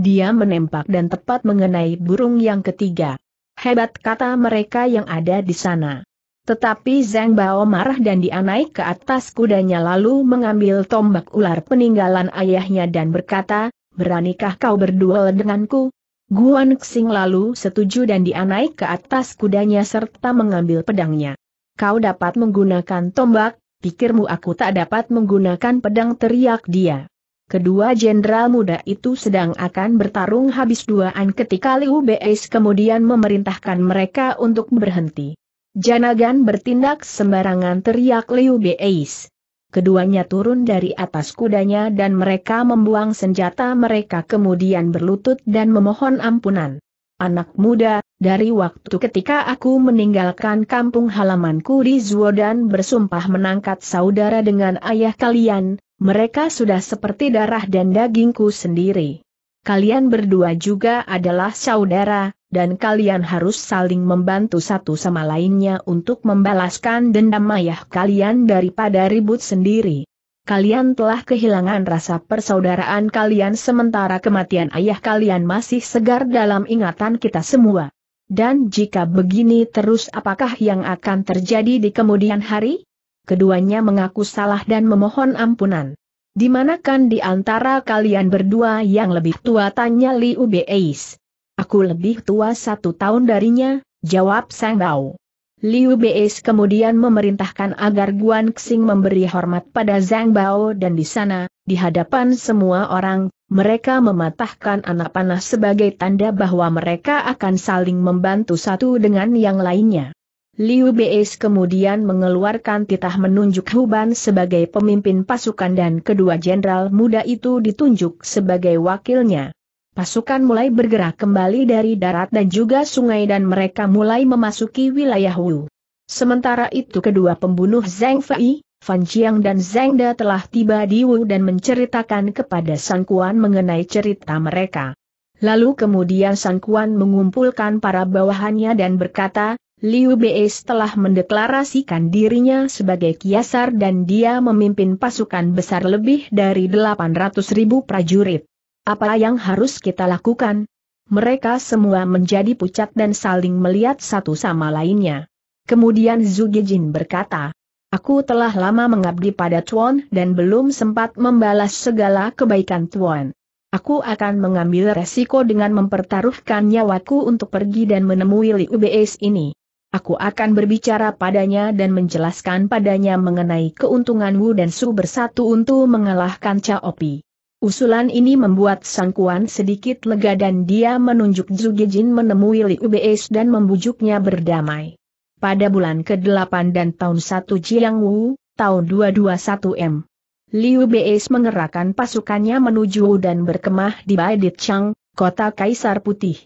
Dia menembak dan tepat mengenai burung yang ketiga. Hebat kata mereka yang ada di sana. Tetapi Zhang Bao marah dan dia naik ke atas kudanya lalu mengambil tombak ular peninggalan ayahnya dan berkata, Beranikah kau berduel denganku? Guan Xing lalu setuju dan dia naik ke atas kudanya serta mengambil pedangnya. Kau dapat menggunakan tombak, pikirmu aku tak dapat menggunakan pedang teriak dia. Kedua jenderal muda itu sedang akan bertarung habis duaan ketika Liu Beis kemudian memerintahkan mereka untuk berhenti. Janagan bertindak sembarangan teriak Liu Beis. Keduanya turun dari atas kudanya dan mereka membuang senjata mereka kemudian berlutut dan memohon ampunan. Anak muda, dari waktu ketika aku meninggalkan kampung halamanku di Zuodan bersumpah menangkat saudara dengan ayah kalian, mereka sudah seperti darah dan dagingku sendiri. Kalian berdua juga adalah saudara, dan kalian harus saling membantu satu sama lainnya untuk membalaskan dendam ayah kalian daripada ribut sendiri. Kalian telah kehilangan rasa persaudaraan kalian sementara kematian ayah kalian masih segar dalam ingatan kita semua. Dan jika begini terus apakah yang akan terjadi di kemudian hari? Keduanya mengaku salah dan memohon ampunan. Dimanakan di antara kalian berdua yang lebih tua tanya Liu Beis. Aku lebih tua satu tahun darinya, jawab Sang Bao. Liu Beis kemudian memerintahkan agar Guan Xing memberi hormat pada Zhang Bao dan di sana, di hadapan semua orang, mereka mematahkan anak panah sebagai tanda bahwa mereka akan saling membantu satu dengan yang lainnya. Liu Beis kemudian mengeluarkan titah menunjuk Huban sebagai pemimpin pasukan dan kedua jenderal muda itu ditunjuk sebagai wakilnya pasukan mulai bergerak kembali dari darat dan juga sungai dan mereka mulai memasuki wilayah Wu. Sementara itu kedua pembunuh Zhang Fei, Fan Jiang dan Zhang Da telah tiba di Wu dan menceritakan kepada Sang Kuan mengenai cerita mereka. Lalu kemudian Sang Kuan mengumpulkan para bawahannya dan berkata, Liu Bei telah mendeklarasikan dirinya sebagai kiasar dan dia memimpin pasukan besar lebih dari 800 ribu prajurit. Apa yang harus kita lakukan? Mereka semua menjadi pucat dan saling melihat satu sama lainnya. Kemudian Jin berkata, Aku telah lama mengabdi pada Tuan dan belum sempat membalas segala kebaikan Tuan. Aku akan mengambil resiko dengan mempertaruhkan nyawaku untuk pergi dan menemui Li UBS ini. Aku akan berbicara padanya dan menjelaskan padanya mengenai keuntungan Wu dan Su bersatu untuk mengalahkan Chaopi. Usulan ini membuat Kuan sedikit lega dan dia menunjuk Zhu Gijin menemui Liu Beis dan membujuknya berdamai. Pada bulan ke-8 dan tahun 1 Jiang Wu, tahun 221 M. Liu Beis mengerahkan pasukannya menuju dan berkemah di Baidit Chang, kota Kaisar Putih.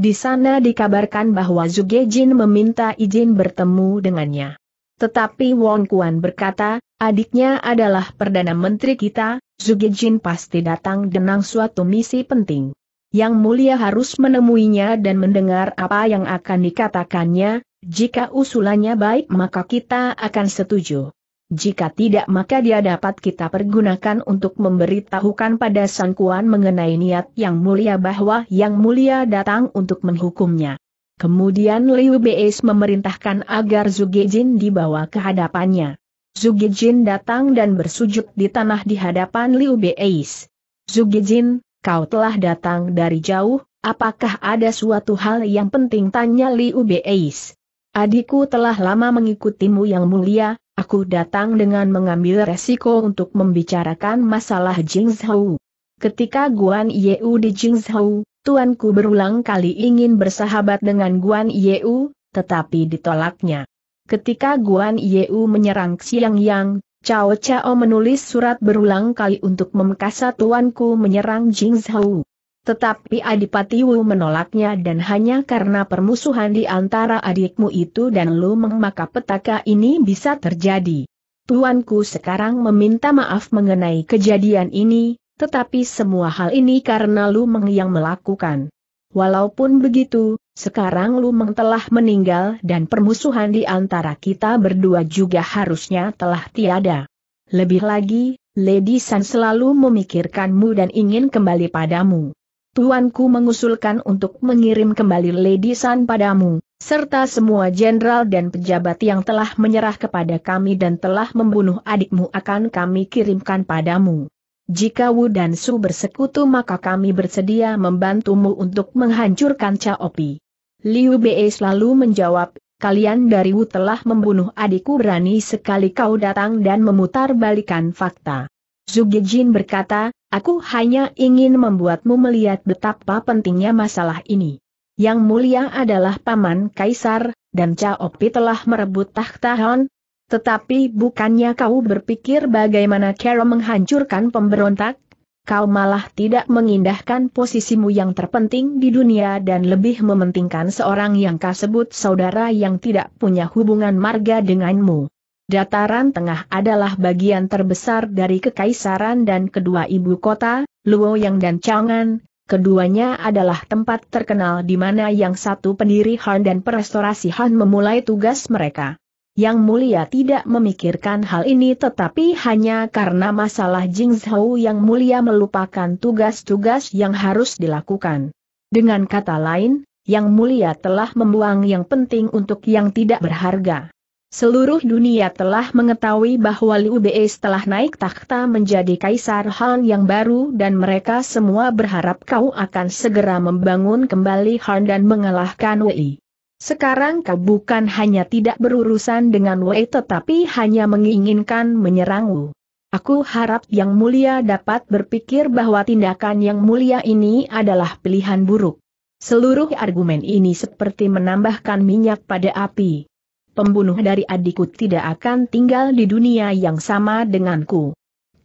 Di sana dikabarkan bahwa Jin meminta izin bertemu dengannya. Tetapi Wong Kuan berkata, adiknya adalah Perdana Menteri kita, Jin pasti datang dengan suatu misi penting. Yang mulia harus menemuinya dan mendengar apa yang akan dikatakannya, jika usulannya baik maka kita akan setuju. Jika tidak maka dia dapat kita pergunakan untuk memberitahukan pada sangkuan mengenai niat yang mulia bahwa yang mulia datang untuk menghukumnya. Kemudian Liu Beis memerintahkan agar Zugejin dibawa ke hadapannya. Jin datang dan bersujud di tanah di hadapan Liu Beis. Jin, kau telah datang dari jauh, apakah ada suatu hal yang penting tanya Liu Beis. Adikku telah lama mengikutimu yang mulia, aku datang dengan mengambil resiko untuk membicarakan masalah Jingzhou. Ketika Guan Yeu di Jingzhou, tuanku berulang kali ingin bersahabat dengan Guan Yeu, tetapi ditolaknya. Ketika Guan Yeu menyerang Xiang Yang, Cao Cao menulis surat berulang kali untuk memekasa tuanku menyerang Jing Zhou. Tetapi Adipati Wu menolaknya dan hanya karena permusuhan di antara adikmu itu dan Lu Meng maka petaka ini bisa terjadi. Tuanku sekarang meminta maaf mengenai kejadian ini, tetapi semua hal ini karena Lu Meng yang melakukan. Walaupun begitu, sekarang Lumeng telah meninggal dan permusuhan di antara kita berdua juga harusnya telah tiada. Lebih lagi, Lady San selalu memikirkanmu dan ingin kembali padamu. Tuanku mengusulkan untuk mengirim kembali Lady San padamu, serta semua jenderal dan pejabat yang telah menyerah kepada kami dan telah membunuh adikmu akan kami kirimkan padamu. Jika Wu dan Su bersekutu maka kami bersedia membantumu untuk menghancurkan Chaopi. Liu Bei selalu menjawab, kalian dari Wu telah membunuh adikku berani sekali kau datang dan memutar balikan fakta. Jin berkata, aku hanya ingin membuatmu melihat betapa pentingnya masalah ini. Yang mulia adalah Paman Kaisar, dan Cao Pi telah merebut tahta Han, tetapi bukannya kau berpikir bagaimana Carol menghancurkan pemberontak? kau malah tidak mengindahkan posisimu yang terpenting di dunia dan lebih mementingkan seorang yang kau sebut saudara yang tidak punya hubungan marga denganmu. Dataran tengah adalah bagian terbesar dari kekaisaran dan kedua ibu kota, Luoyang dan Changan, keduanya adalah tempat terkenal di mana yang satu pendiri Han dan perestorasi Han memulai tugas mereka. Yang mulia tidak memikirkan hal ini tetapi hanya karena masalah Jing Zhou yang mulia melupakan tugas-tugas yang harus dilakukan. Dengan kata lain, yang mulia telah membuang yang penting untuk yang tidak berharga. Seluruh dunia telah mengetahui bahwa Liu Bei setelah naik takhta menjadi Kaisar Han yang baru dan mereka semua berharap kau akan segera membangun kembali Han dan mengalahkan Wei. Sekarang kau bukan hanya tidak berurusan dengan Wei tetapi hanya menginginkan menyerang Wu. Aku harap Yang Mulia dapat berpikir bahwa tindakan Yang Mulia ini adalah pilihan buruk. Seluruh argumen ini seperti menambahkan minyak pada api. Pembunuh dari adikku tidak akan tinggal di dunia yang sama denganku.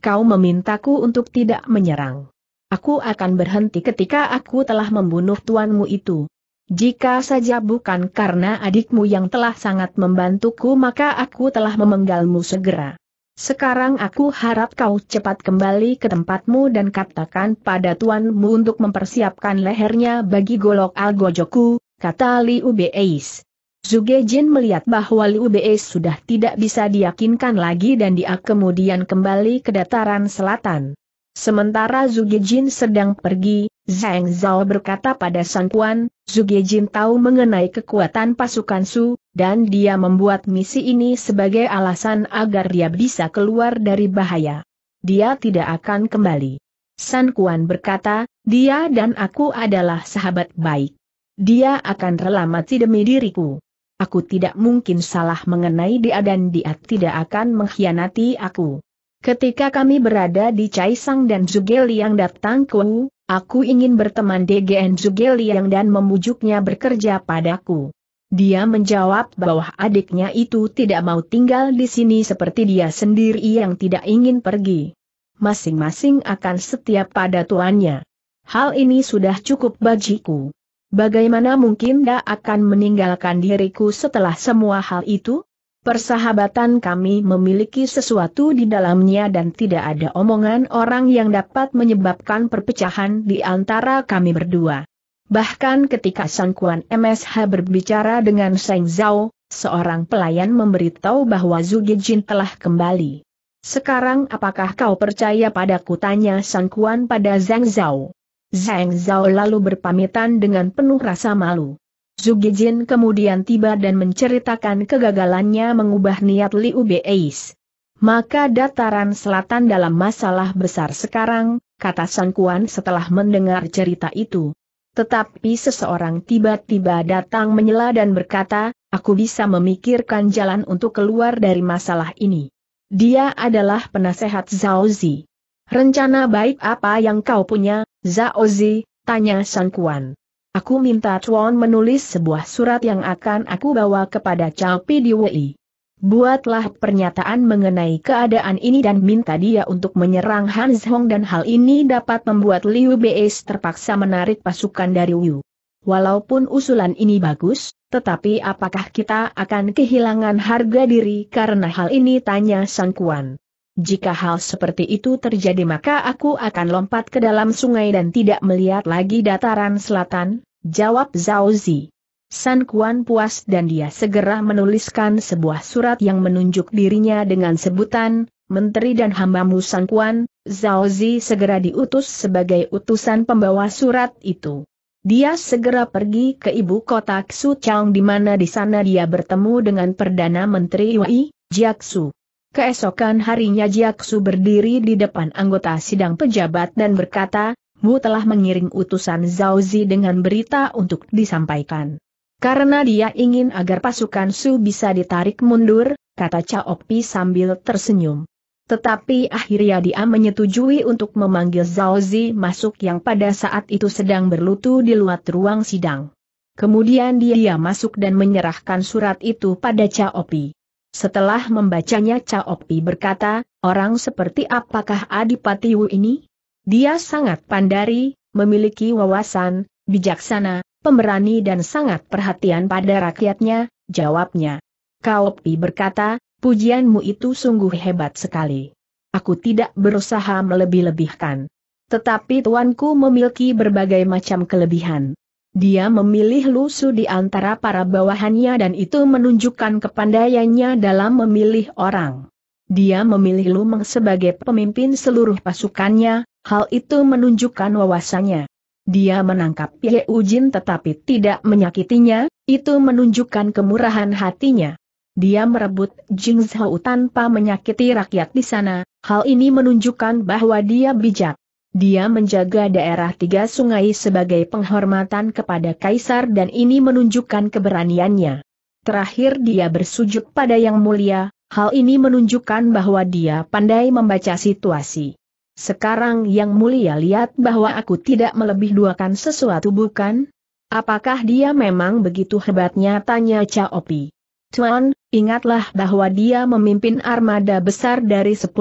Kau memintaku untuk tidak menyerang. Aku akan berhenti ketika aku telah membunuh tuanmu itu. Jika saja bukan karena adikmu yang telah sangat membantuku maka aku telah memenggalmu segera. Sekarang aku harap kau cepat kembali ke tempatmu dan katakan pada tuanmu untuk mempersiapkan lehernya bagi golok algojoku, kata Liu Beis. Zuge Jin melihat bahwa Liu Beis sudah tidak bisa diyakinkan lagi dan dia kemudian kembali ke dataran selatan. Sementara Zuge Jin sedang pergi, Zhang Zhao berkata pada Sang Kuan, Zuge Jin tahu mengenai kekuatan pasukan Su, dan dia membuat misi ini sebagai alasan agar dia bisa keluar dari bahaya. Dia tidak akan kembali. San Kuan berkata, dia dan aku adalah sahabat baik. Dia akan rela mati demi diriku. Aku tidak mungkin salah mengenai dia dan dia tidak akan mengkhianati aku. Ketika kami berada di Caisang dan Zuge yang datang ke Wu, Aku ingin berteman DGN Zugeliang dan memujuknya bekerja padaku. Dia menjawab bahwa adiknya itu tidak mau tinggal di sini seperti dia sendiri yang tidak ingin pergi. Masing-masing akan setia pada tuannya. Hal ini sudah cukup bagiku. Bagaimana mungkin dia akan meninggalkan diriku setelah semua hal itu? Persahabatan kami memiliki sesuatu di dalamnya dan tidak ada omongan orang yang dapat menyebabkan perpecahan di antara kami berdua. Bahkan ketika Sang Kuan MSH berbicara dengan Seng Zhao, seorang pelayan memberitahu bahwa Zugi Jin telah kembali. Sekarang apakah kau percaya padaku tanya Sang Kuan pada Zhang Zhao. Zhang Zhao lalu berpamitan dengan penuh rasa malu. Zugijin kemudian tiba dan menceritakan kegagalannya mengubah niat Liu Beis. Maka dataran selatan dalam masalah besar sekarang, kata Sang Kuan setelah mendengar cerita itu. Tetapi seseorang tiba-tiba datang menyela dan berkata, aku bisa memikirkan jalan untuk keluar dari masalah ini. Dia adalah penasehat Zaozi. Rencana baik apa yang kau punya, Zaozi, tanya Sang Kuan. Aku minta Chuan menulis sebuah surat yang akan aku bawa kepada Chao Wei. Buatlah pernyataan mengenai keadaan ini dan minta dia untuk menyerang Han Zhong dan hal ini dapat membuat Liu Beis terpaksa menarik pasukan dari Wu. Walaupun usulan ini bagus, tetapi apakah kita akan kehilangan harga diri karena hal ini tanya Sang Kuan. Jika hal seperti itu terjadi maka aku akan lompat ke dalam sungai dan tidak melihat lagi dataran selatan, jawab Zhao Zi. San Kuan puas dan dia segera menuliskan sebuah surat yang menunjuk dirinya dengan sebutan, Menteri dan hambamu San Kuan, Zhao Zi segera diutus sebagai utusan pembawa surat itu. Dia segera pergi ke ibu kota Xu Chang di mana di sana dia bertemu dengan Perdana Menteri Wei, Su. Keesokan harinya Jiaksu berdiri di depan anggota sidang pejabat dan berkata, Mu telah mengirim utusan Zauzi dengan berita untuk disampaikan. Karena dia ingin agar pasukan Su bisa ditarik mundur, kata Cao Pi sambil tersenyum. Tetapi akhirnya dia menyetujui untuk memanggil Zauzi masuk yang pada saat itu sedang berlutut di luar ruang sidang. Kemudian dia masuk dan menyerahkan surat itu pada Cao Pi. Setelah membacanya Caopi berkata, orang seperti apakah Adipati Wu ini? Dia sangat pandari, memiliki wawasan, bijaksana, pemberani dan sangat perhatian pada rakyatnya, jawabnya. Kaopi berkata, pujianmu itu sungguh hebat sekali. Aku tidak berusaha melebih-lebihkan. Tetapi tuanku memiliki berbagai macam kelebihan. Dia memilih lusuh di antara para bawahannya dan itu menunjukkan kepandaiannya dalam memilih orang. Dia memilih Lumeng sebagai pemimpin seluruh pasukannya, hal itu menunjukkan wawasannya. Dia menangkap Ye Ujin tetapi tidak menyakitinya, itu menunjukkan kemurahan hatinya. Dia merebut Jing Zhao tanpa menyakiti rakyat di sana, hal ini menunjukkan bahwa dia bijak. Dia menjaga daerah tiga sungai sebagai penghormatan kepada kaisar dan ini menunjukkan keberaniannya. Terakhir dia bersujud pada yang mulia, hal ini menunjukkan bahwa dia pandai membaca situasi. Sekarang yang mulia lihat bahwa aku tidak melebihduakan sesuatu bukan? Apakah dia memang begitu hebatnya tanya Chaopi. Tuan, Ingatlah bahwa dia memimpin armada besar dari 10.000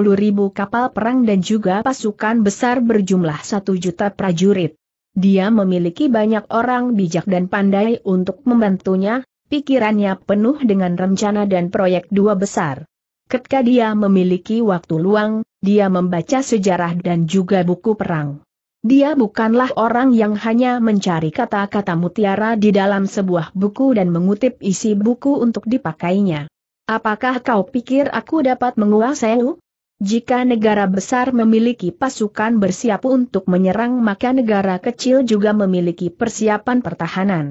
kapal perang dan juga pasukan besar berjumlah 1 juta prajurit. Dia memiliki banyak orang bijak dan pandai untuk membantunya, pikirannya penuh dengan rencana dan proyek dua besar. Ketika dia memiliki waktu luang, dia membaca sejarah dan juga buku perang. Dia bukanlah orang yang hanya mencari kata-kata mutiara di dalam sebuah buku dan mengutip isi buku untuk dipakainya. Apakah kau pikir aku dapat menguasaimu? Jika negara besar memiliki pasukan bersiap untuk menyerang maka negara kecil juga memiliki persiapan pertahanan.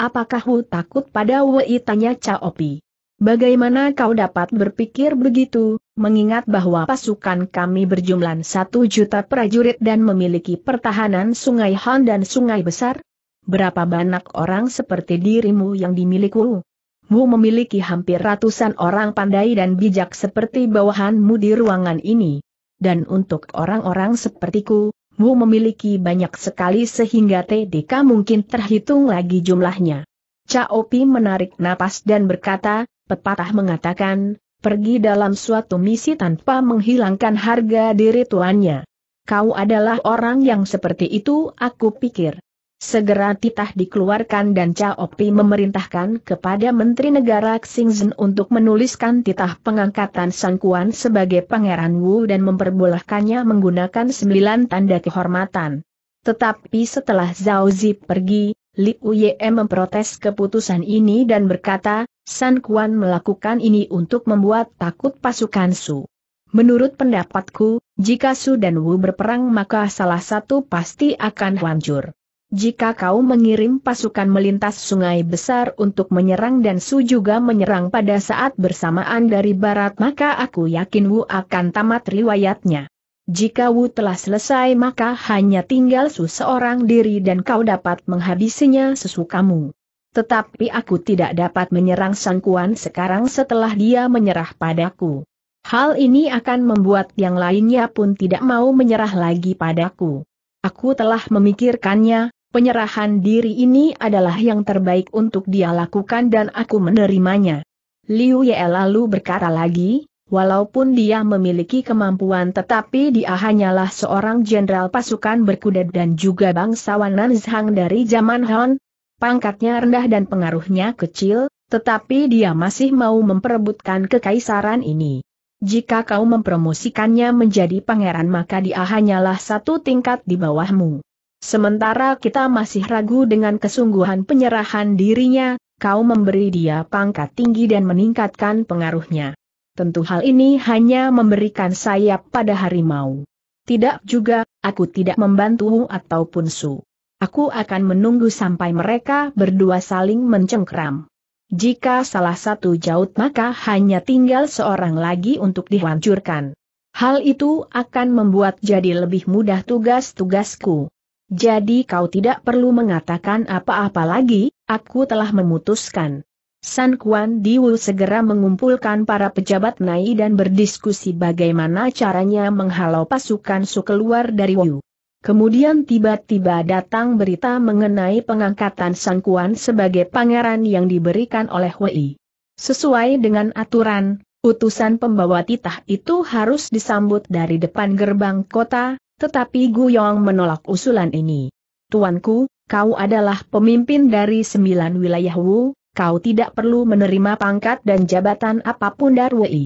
Apakah Wu takut pada Wei tanya Pi. Bagaimana kau dapat berpikir begitu, mengingat bahwa pasukan kami berjumlah satu juta prajurit dan memiliki pertahanan Sungai Han dan Sungai Besar? Berapa banyak orang seperti dirimu yang dimilikiku? Mu memiliki hampir ratusan orang pandai dan bijak seperti bawahanmu di ruangan ini. Dan untuk orang-orang sepertiku, Mu memiliki banyak sekali sehingga TDK mungkin terhitung lagi jumlahnya. Caopi menarik napas dan berkata, Pepatah mengatakan, pergi dalam suatu misi tanpa menghilangkan harga diri tuannya. Kau adalah orang yang seperti itu, aku pikir. Segera titah dikeluarkan dan Caopi memerintahkan kepada Menteri Negara Xingzhen untuk menuliskan titah pengangkatan Sangkuan sebagai Pangeran Wu dan memperbolehkannya menggunakan sembilan tanda kehormatan. Tetapi setelah Zhao Zi pergi, Li Uye memprotes keputusan ini dan berkata, San Kuan melakukan ini untuk membuat takut pasukan Su. Menurut pendapatku, jika Su dan Wu berperang maka salah satu pasti akan hancur. Jika kau mengirim pasukan melintas sungai besar untuk menyerang dan Su juga menyerang pada saat bersamaan dari barat maka aku yakin Wu akan tamat riwayatnya. Jika Wu telah selesai maka hanya tinggal Su seorang diri dan kau dapat menghabisinya sesukamu. Tetapi aku tidak dapat menyerang Sangkuan sekarang setelah dia menyerah padaku. Hal ini akan membuat yang lainnya pun tidak mau menyerah lagi padaku. Aku telah memikirkannya, penyerahan diri ini adalah yang terbaik untuk dia lakukan dan aku menerimanya. Liu Ye lalu berkata lagi, Walaupun dia memiliki kemampuan tetapi dia hanyalah seorang jenderal pasukan berkuda dan juga bangsawan Nanzhang dari zaman Han. Pangkatnya rendah dan pengaruhnya kecil, tetapi dia masih mau memperebutkan kekaisaran ini. Jika kau mempromosikannya menjadi pangeran maka dia hanyalah satu tingkat di bawahmu. Sementara kita masih ragu dengan kesungguhan penyerahan dirinya, kau memberi dia pangkat tinggi dan meningkatkan pengaruhnya tentu hal ini hanya memberikan sayap pada harimau. Tidak juga, aku tidak membantu ataupun Su. Aku akan menunggu sampai mereka berdua saling mencengkram. Jika salah satu jauh maka hanya tinggal seorang lagi untuk dihancurkan. Hal itu akan membuat jadi lebih mudah tugas-tugasku. Jadi kau tidak perlu mengatakan apa-apa lagi, aku telah memutuskan. San Quan Diwu segera mengumpulkan para pejabat Nai dan berdiskusi bagaimana caranya menghalau pasukan Su keluar dari Wu. Kemudian tiba-tiba datang berita mengenai pengangkatan San Quan sebagai pangeran yang diberikan oleh Wei. Sesuai dengan aturan, utusan pembawa titah itu harus disambut dari depan gerbang kota, tetapi Gu Yong menolak usulan ini. Tuanku, kau adalah pemimpin dari sembilan wilayah Wu, kau tidak perlu menerima pangkat dan jabatan apapun dari Wei.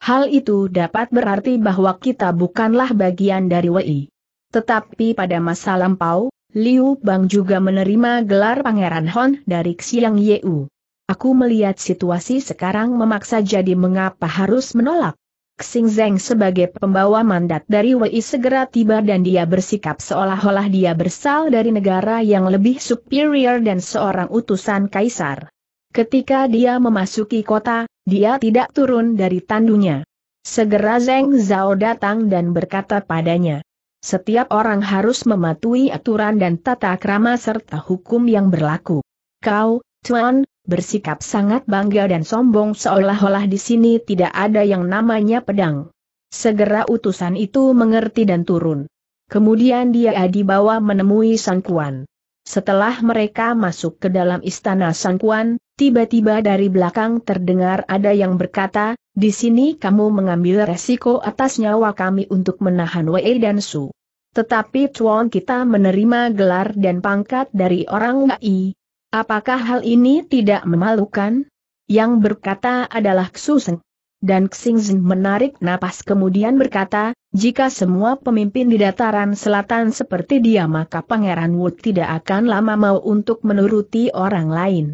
Hal itu dapat berarti bahwa kita bukanlah bagian dari Wei. Tetapi pada masa lampau, Liu Bang juga menerima gelar Pangeran Hon dari Xiang Yeu. Aku melihat situasi sekarang memaksa jadi mengapa harus menolak. Xing Zeng sebagai pembawa mandat dari Wei segera tiba dan dia bersikap seolah-olah dia bersal dari negara yang lebih superior dan seorang utusan kaisar. Ketika dia memasuki kota, dia tidak turun dari tandunya. Segera Zeng Zhao datang dan berkata padanya. Setiap orang harus mematuhi aturan dan tata krama serta hukum yang berlaku. Kau, Tuan, bersikap sangat bangga dan sombong seolah-olah di sini tidak ada yang namanya pedang. Segera utusan itu mengerti dan turun. Kemudian dia dibawa menemui Sangkuan. Kuan. Setelah mereka masuk ke dalam istana Sangkuan, Kuan, Tiba-tiba dari belakang terdengar ada yang berkata, di sini kamu mengambil resiko atas nyawa kami untuk menahan Wei dan Su. Tetapi Chuan kita menerima gelar dan pangkat dari orang Wei. Apakah hal ini tidak memalukan? Yang berkata adalah Seng. Dan Zeng menarik napas kemudian berkata, jika semua pemimpin di dataran selatan seperti dia maka Pangeran Wu tidak akan lama mau untuk menuruti orang lain.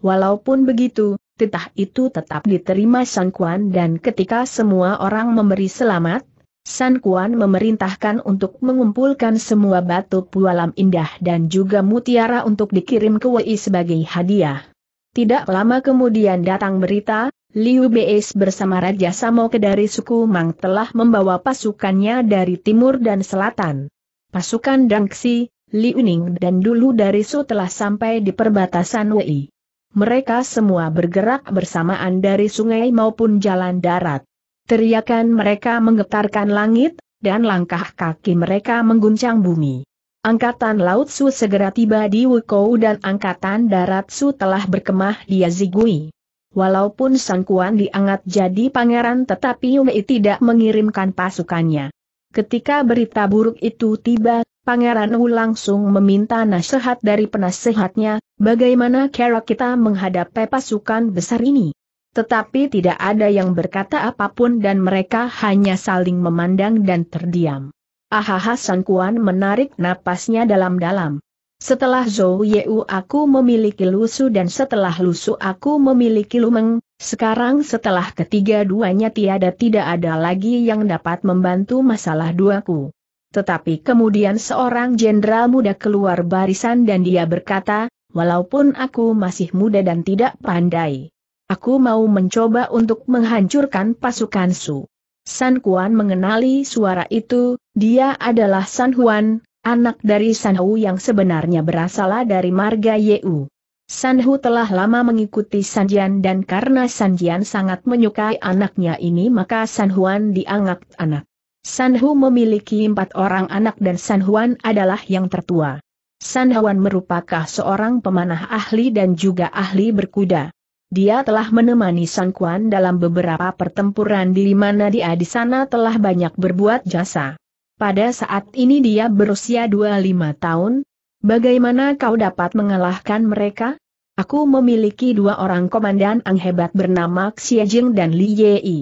Walaupun begitu, titah itu tetap diterima San Kuan dan ketika semua orang memberi selamat, San Kuan memerintahkan untuk mengumpulkan semua batu pualam indah dan juga mutiara untuk dikirim ke Wei sebagai hadiah. Tidak lama kemudian datang berita, Liu Beis bersama Raja Samo dari suku Mang telah membawa pasukannya dari timur dan selatan. Pasukan Dangxi, Liu Ning dan dulu dari Su telah sampai di perbatasan Wei. Mereka semua bergerak bersamaan dari sungai maupun jalan darat. Teriakan mereka menggetarkan langit, dan langkah kaki mereka mengguncang bumi. Angkatan Laut Su segera tiba di Wukou dan Angkatan Darat Su telah berkemah di Yazigui. Walaupun San Kuan diangkat jadi pangeran tetapi Yumei tidak mengirimkan pasukannya. Ketika berita buruk itu tiba, Pangeran Wu langsung meminta nasihat dari penasehatnya, bagaimana cara kita menghadapi pasukan besar ini. Tetapi tidak ada yang berkata apapun dan mereka hanya saling memandang dan terdiam. Ahaha San Kuan menarik napasnya dalam-dalam. Setelah Zhou Yeu aku memiliki lusu dan setelah lusu aku memiliki lumeng, sekarang setelah ketiga duanya tiada tidak ada lagi yang dapat membantu masalah duaku. Tetapi kemudian seorang jenderal muda keluar barisan dan dia berkata, walaupun aku masih muda dan tidak pandai. Aku mau mencoba untuk menghancurkan pasukan Su. San Kuan mengenali suara itu, dia adalah San Huan, anak dari San Hu yang sebenarnya berasal dari marga Yeu. San Hu telah lama mengikuti San Jian dan karena San Jian sangat menyukai anaknya ini maka San Huan dianggap anak. Sanhu memiliki empat orang anak dan Sanhuan adalah yang tertua. Sanhuan merupakan seorang pemanah ahli dan juga ahli berkuda. Dia telah menemani San dalam beberapa pertempuran di mana dia di sana telah banyak berbuat jasa. Pada saat ini dia berusia 25 tahun. Bagaimana kau dapat mengalahkan mereka? Aku memiliki dua orang komandan yang hebat bernama Xie Jing dan Li Yei.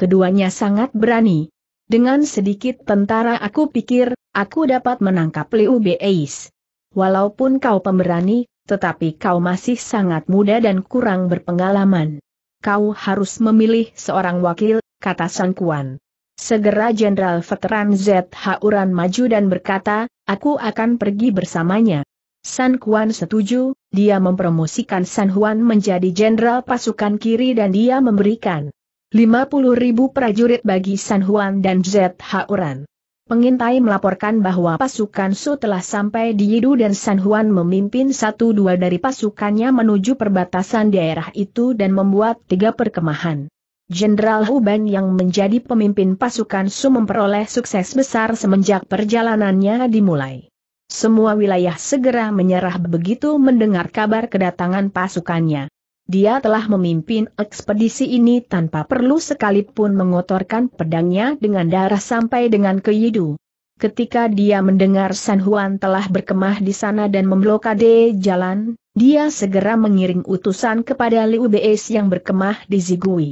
Keduanya sangat berani. Dengan sedikit tentara aku pikir, aku dapat menangkap Liu Beis. Walaupun kau pemberani, tetapi kau masih sangat muda dan kurang berpengalaman. Kau harus memilih seorang wakil, kata Sang Kuan. Segera Jenderal Veteran ZH Uran maju dan berkata, aku akan pergi bersamanya. San Kuan setuju, dia mempromosikan San Huan menjadi jenderal pasukan kiri dan dia memberikan 50 ribu prajurit bagi San Juan dan ZH Pengintai melaporkan bahwa pasukan Su telah sampai di Yidu dan San Juan memimpin satu dua dari pasukannya menuju perbatasan daerah itu dan membuat tiga perkemahan. Jenderal Huban yang menjadi pemimpin pasukan Su memperoleh sukses besar semenjak perjalanannya dimulai. Semua wilayah segera menyerah begitu mendengar kabar kedatangan pasukannya. Dia telah memimpin ekspedisi ini tanpa perlu sekalipun mengotorkan pedangnya dengan darah sampai dengan Yidu. Ketika dia mendengar San Juan telah berkemah di sana dan memblokade jalan, dia segera mengirim utusan kepada Liu Beis yang berkemah di Zigui.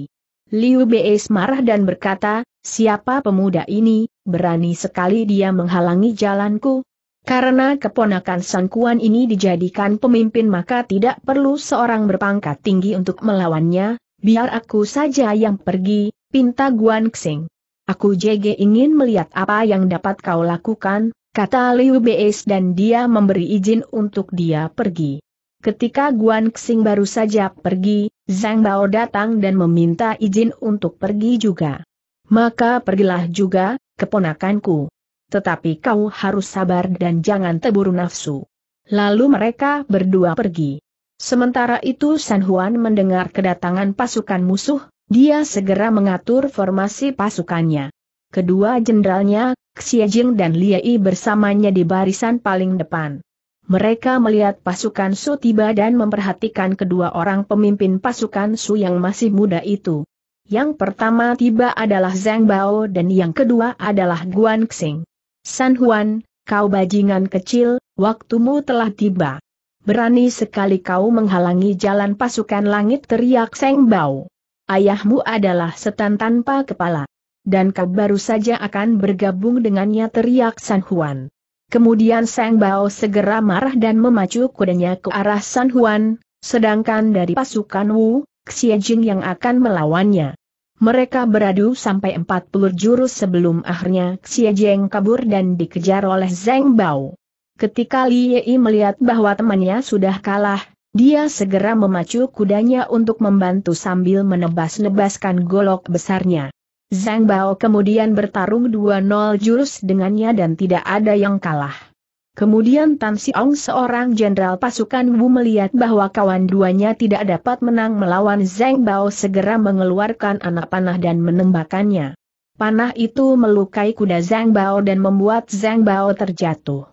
Liu Beis marah dan berkata, siapa pemuda ini, berani sekali dia menghalangi jalanku, karena keponakan sangkuan Kuan ini dijadikan pemimpin maka tidak perlu seorang berpangkat tinggi untuk melawannya, biar aku saja yang pergi, pinta Guan Xing. Aku JG ingin melihat apa yang dapat kau lakukan, kata Liu Beis dan dia memberi izin untuk dia pergi. Ketika Guan Xing baru saja pergi, Zhang Bao datang dan meminta izin untuk pergi juga. Maka pergilah juga, keponakanku tetapi kau harus sabar dan jangan terburu nafsu. Lalu mereka berdua pergi. Sementara itu San Juan mendengar kedatangan pasukan musuh, dia segera mengatur formasi pasukannya. Kedua jenderalnya, Jing dan Yi bersamanya di barisan paling depan. Mereka melihat pasukan Su tiba dan memperhatikan kedua orang pemimpin pasukan Su yang masih muda itu. Yang pertama tiba adalah Zhang Bao dan yang kedua adalah Guan Xing. San Juan, kau bajingan kecil, waktumu telah tiba. Berani sekali kau menghalangi jalan pasukan langit teriak Seng Bao. Ayahmu adalah setan tanpa kepala. Dan kau baru saja akan bergabung dengannya teriak San Juan. Kemudian Seng Bao segera marah dan memacu kudanya ke arah San Juan, sedangkan dari pasukan Wu, Xie Jing yang akan melawannya. Mereka beradu sampai 40 jurus sebelum akhirnya Xie Jeng kabur dan dikejar oleh Zeng Bao. Ketika Li Yei melihat bahwa temannya sudah kalah, dia segera memacu kudanya untuk membantu sambil menebas-nebaskan golok besarnya. Zhang Bao kemudian bertarung 2-0 jurus dengannya dan tidak ada yang kalah. Kemudian Tan Siong seorang jenderal pasukan Wu melihat bahwa kawan duanya tidak dapat menang melawan Zeng Bao segera mengeluarkan anak panah dan menembakkannya. Panah itu melukai kuda Zeng Bao dan membuat Zeng Bao terjatuh.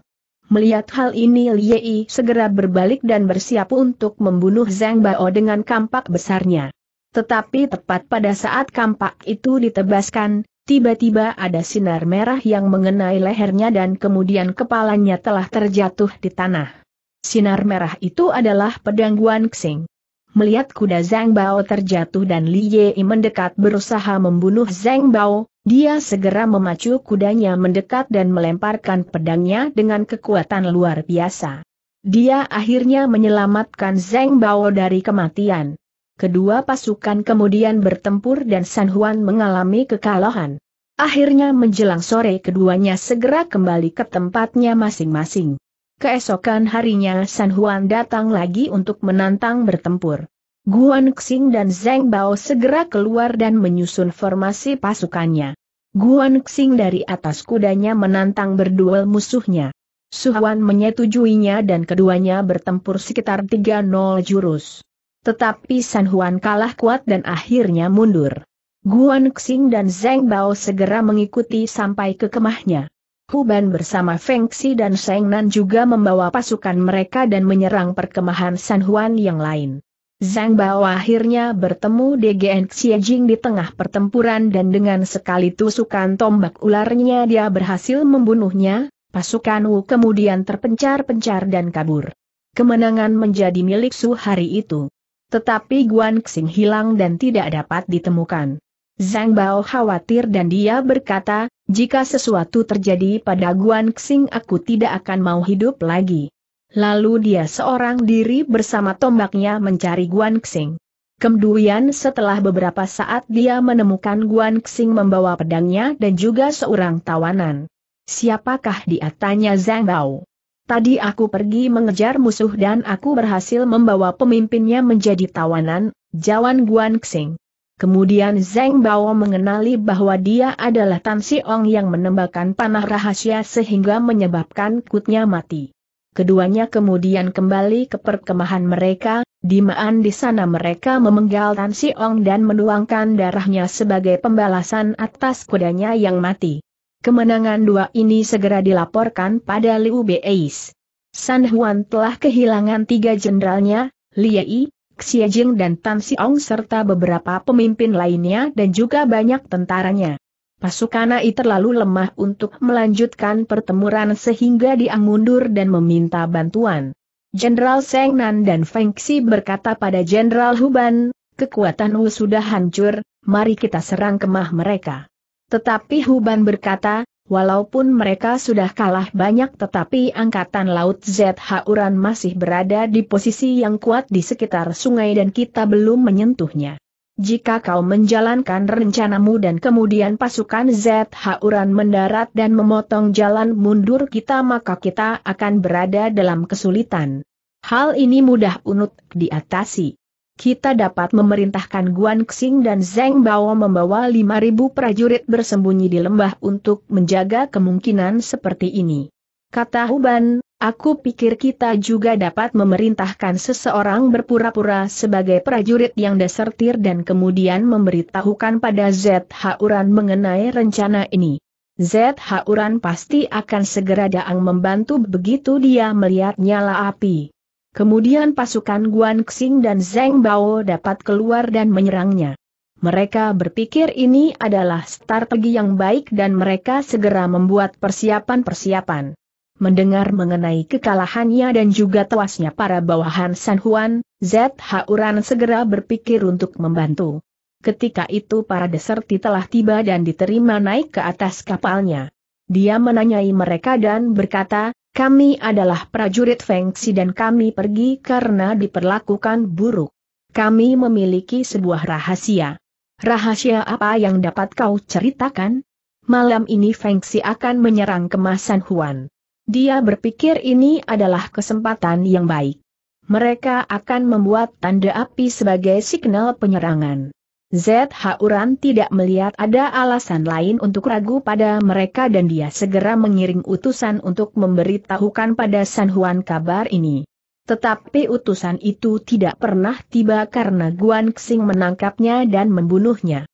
Melihat hal ini Liei segera berbalik dan bersiap untuk membunuh Zeng Bao dengan kampak besarnya. Tetapi tepat pada saat kampak itu ditebaskan, Tiba-tiba ada sinar merah yang mengenai lehernya dan kemudian kepalanya telah terjatuh di tanah. Sinar merah itu adalah pedang Guan Xing. Melihat kuda Zhang Bao terjatuh dan Li Yei mendekat berusaha membunuh Zhang Bao, dia segera memacu kudanya mendekat dan melemparkan pedangnya dengan kekuatan luar biasa. Dia akhirnya menyelamatkan Zhang Bao dari kematian. Kedua pasukan kemudian bertempur dan San Juan mengalami kekalahan. Akhirnya menjelang sore keduanya segera kembali ke tempatnya masing-masing. Keesokan harinya San Juan datang lagi untuk menantang bertempur. Guan Xing dan Zeng Bao segera keluar dan menyusun formasi pasukannya. Guan Xing dari atas kudanya menantang berduel musuhnya. Suhuan menyetujuinya dan keduanya bertempur sekitar 3-0 jurus. Tetapi San Huan kalah kuat dan akhirnya mundur. Guan Xing dan Zeng Bao segera mengikuti sampai ke kemahnya. Huban bersama Feng Xi dan Sheng Nan juga membawa pasukan mereka dan menyerang perkemahan San Huan yang lain. Zhang Bao akhirnya bertemu DGN Jing di tengah pertempuran dan dengan sekali tusukan tombak ularnya dia berhasil membunuhnya, pasukan Wu kemudian terpencar-pencar dan kabur. Kemenangan menjadi milik Su hari itu. Tetapi Guan Xing hilang dan tidak dapat ditemukan. Zhang Bao khawatir dan dia berkata, jika sesuatu terjadi pada Guan Xing aku tidak akan mau hidup lagi. Lalu dia seorang diri bersama tombaknya mencari Guan Xing. Kemudian setelah beberapa saat dia menemukan Guan Xing membawa pedangnya dan juga seorang tawanan. Siapakah dia tanya Zhang Bao? Tadi aku pergi mengejar musuh dan aku berhasil membawa pemimpinnya menjadi tawanan, Jawan Guanxing. Kemudian Zeng Bao mengenali bahwa dia adalah Tan Siong yang menembakkan panah rahasia sehingga menyebabkan kutnya mati. Keduanya kemudian kembali ke perkemahan mereka, Di Maan di sana mereka memenggal Tan Siong dan menuangkan darahnya sebagai pembalasan atas kudanya yang mati. Kemenangan dua ini segera dilaporkan pada Liu Beis. San Huan telah kehilangan tiga jenderalnya, Liei, Xiejing dan Tan Xiong serta beberapa pemimpin lainnya dan juga banyak tentaranya. Pasukan AI terlalu lemah untuk melanjutkan pertempuran sehingga dia mundur dan meminta bantuan. Jenderal Seng Nan dan Feng Xi berkata pada Jenderal Huban, kekuatan Wu sudah hancur, mari kita serang kemah mereka. Tetapi Huban berkata, walaupun mereka sudah kalah banyak tetapi Angkatan Laut ZH Uran masih berada di posisi yang kuat di sekitar sungai dan kita belum menyentuhnya. Jika kau menjalankan rencanamu dan kemudian pasukan ZH Uran mendarat dan memotong jalan mundur kita maka kita akan berada dalam kesulitan. Hal ini mudah unut diatasi kita dapat memerintahkan Guan Xing dan Zeng Bao membawa 5.000 prajurit bersembunyi di lembah untuk menjaga kemungkinan seperti ini. Kata Huban, aku pikir kita juga dapat memerintahkan seseorang berpura-pura sebagai prajurit yang desertir dan kemudian memberitahukan pada ZH Uran mengenai rencana ini. ZH Uran pasti akan segera daang membantu begitu dia melihat nyala api. Kemudian pasukan Guan Xing dan Zeng Bao dapat keluar dan menyerangnya. Mereka berpikir ini adalah strategi yang baik dan mereka segera membuat persiapan-persiapan. Mendengar mengenai kekalahannya dan juga tewasnya para bawahan San Huan, ZH Uran segera berpikir untuk membantu. Ketika itu para deserti telah tiba dan diterima naik ke atas kapalnya. Dia menanyai mereka dan berkata, kami adalah prajurit Fengsi dan kami pergi karena diperlakukan buruk. Kami memiliki sebuah rahasia. Rahasia apa yang dapat kau ceritakan? Malam ini Fengsi akan menyerang kemasan Huan. Dia berpikir ini adalah kesempatan yang baik. Mereka akan membuat tanda api sebagai signal penyerangan. ZH Uran tidak melihat ada alasan lain untuk ragu pada mereka dan dia segera mengiring utusan untuk memberitahukan pada San Juan kabar ini. Tetapi utusan itu tidak pernah tiba karena Guan Xing menangkapnya dan membunuhnya.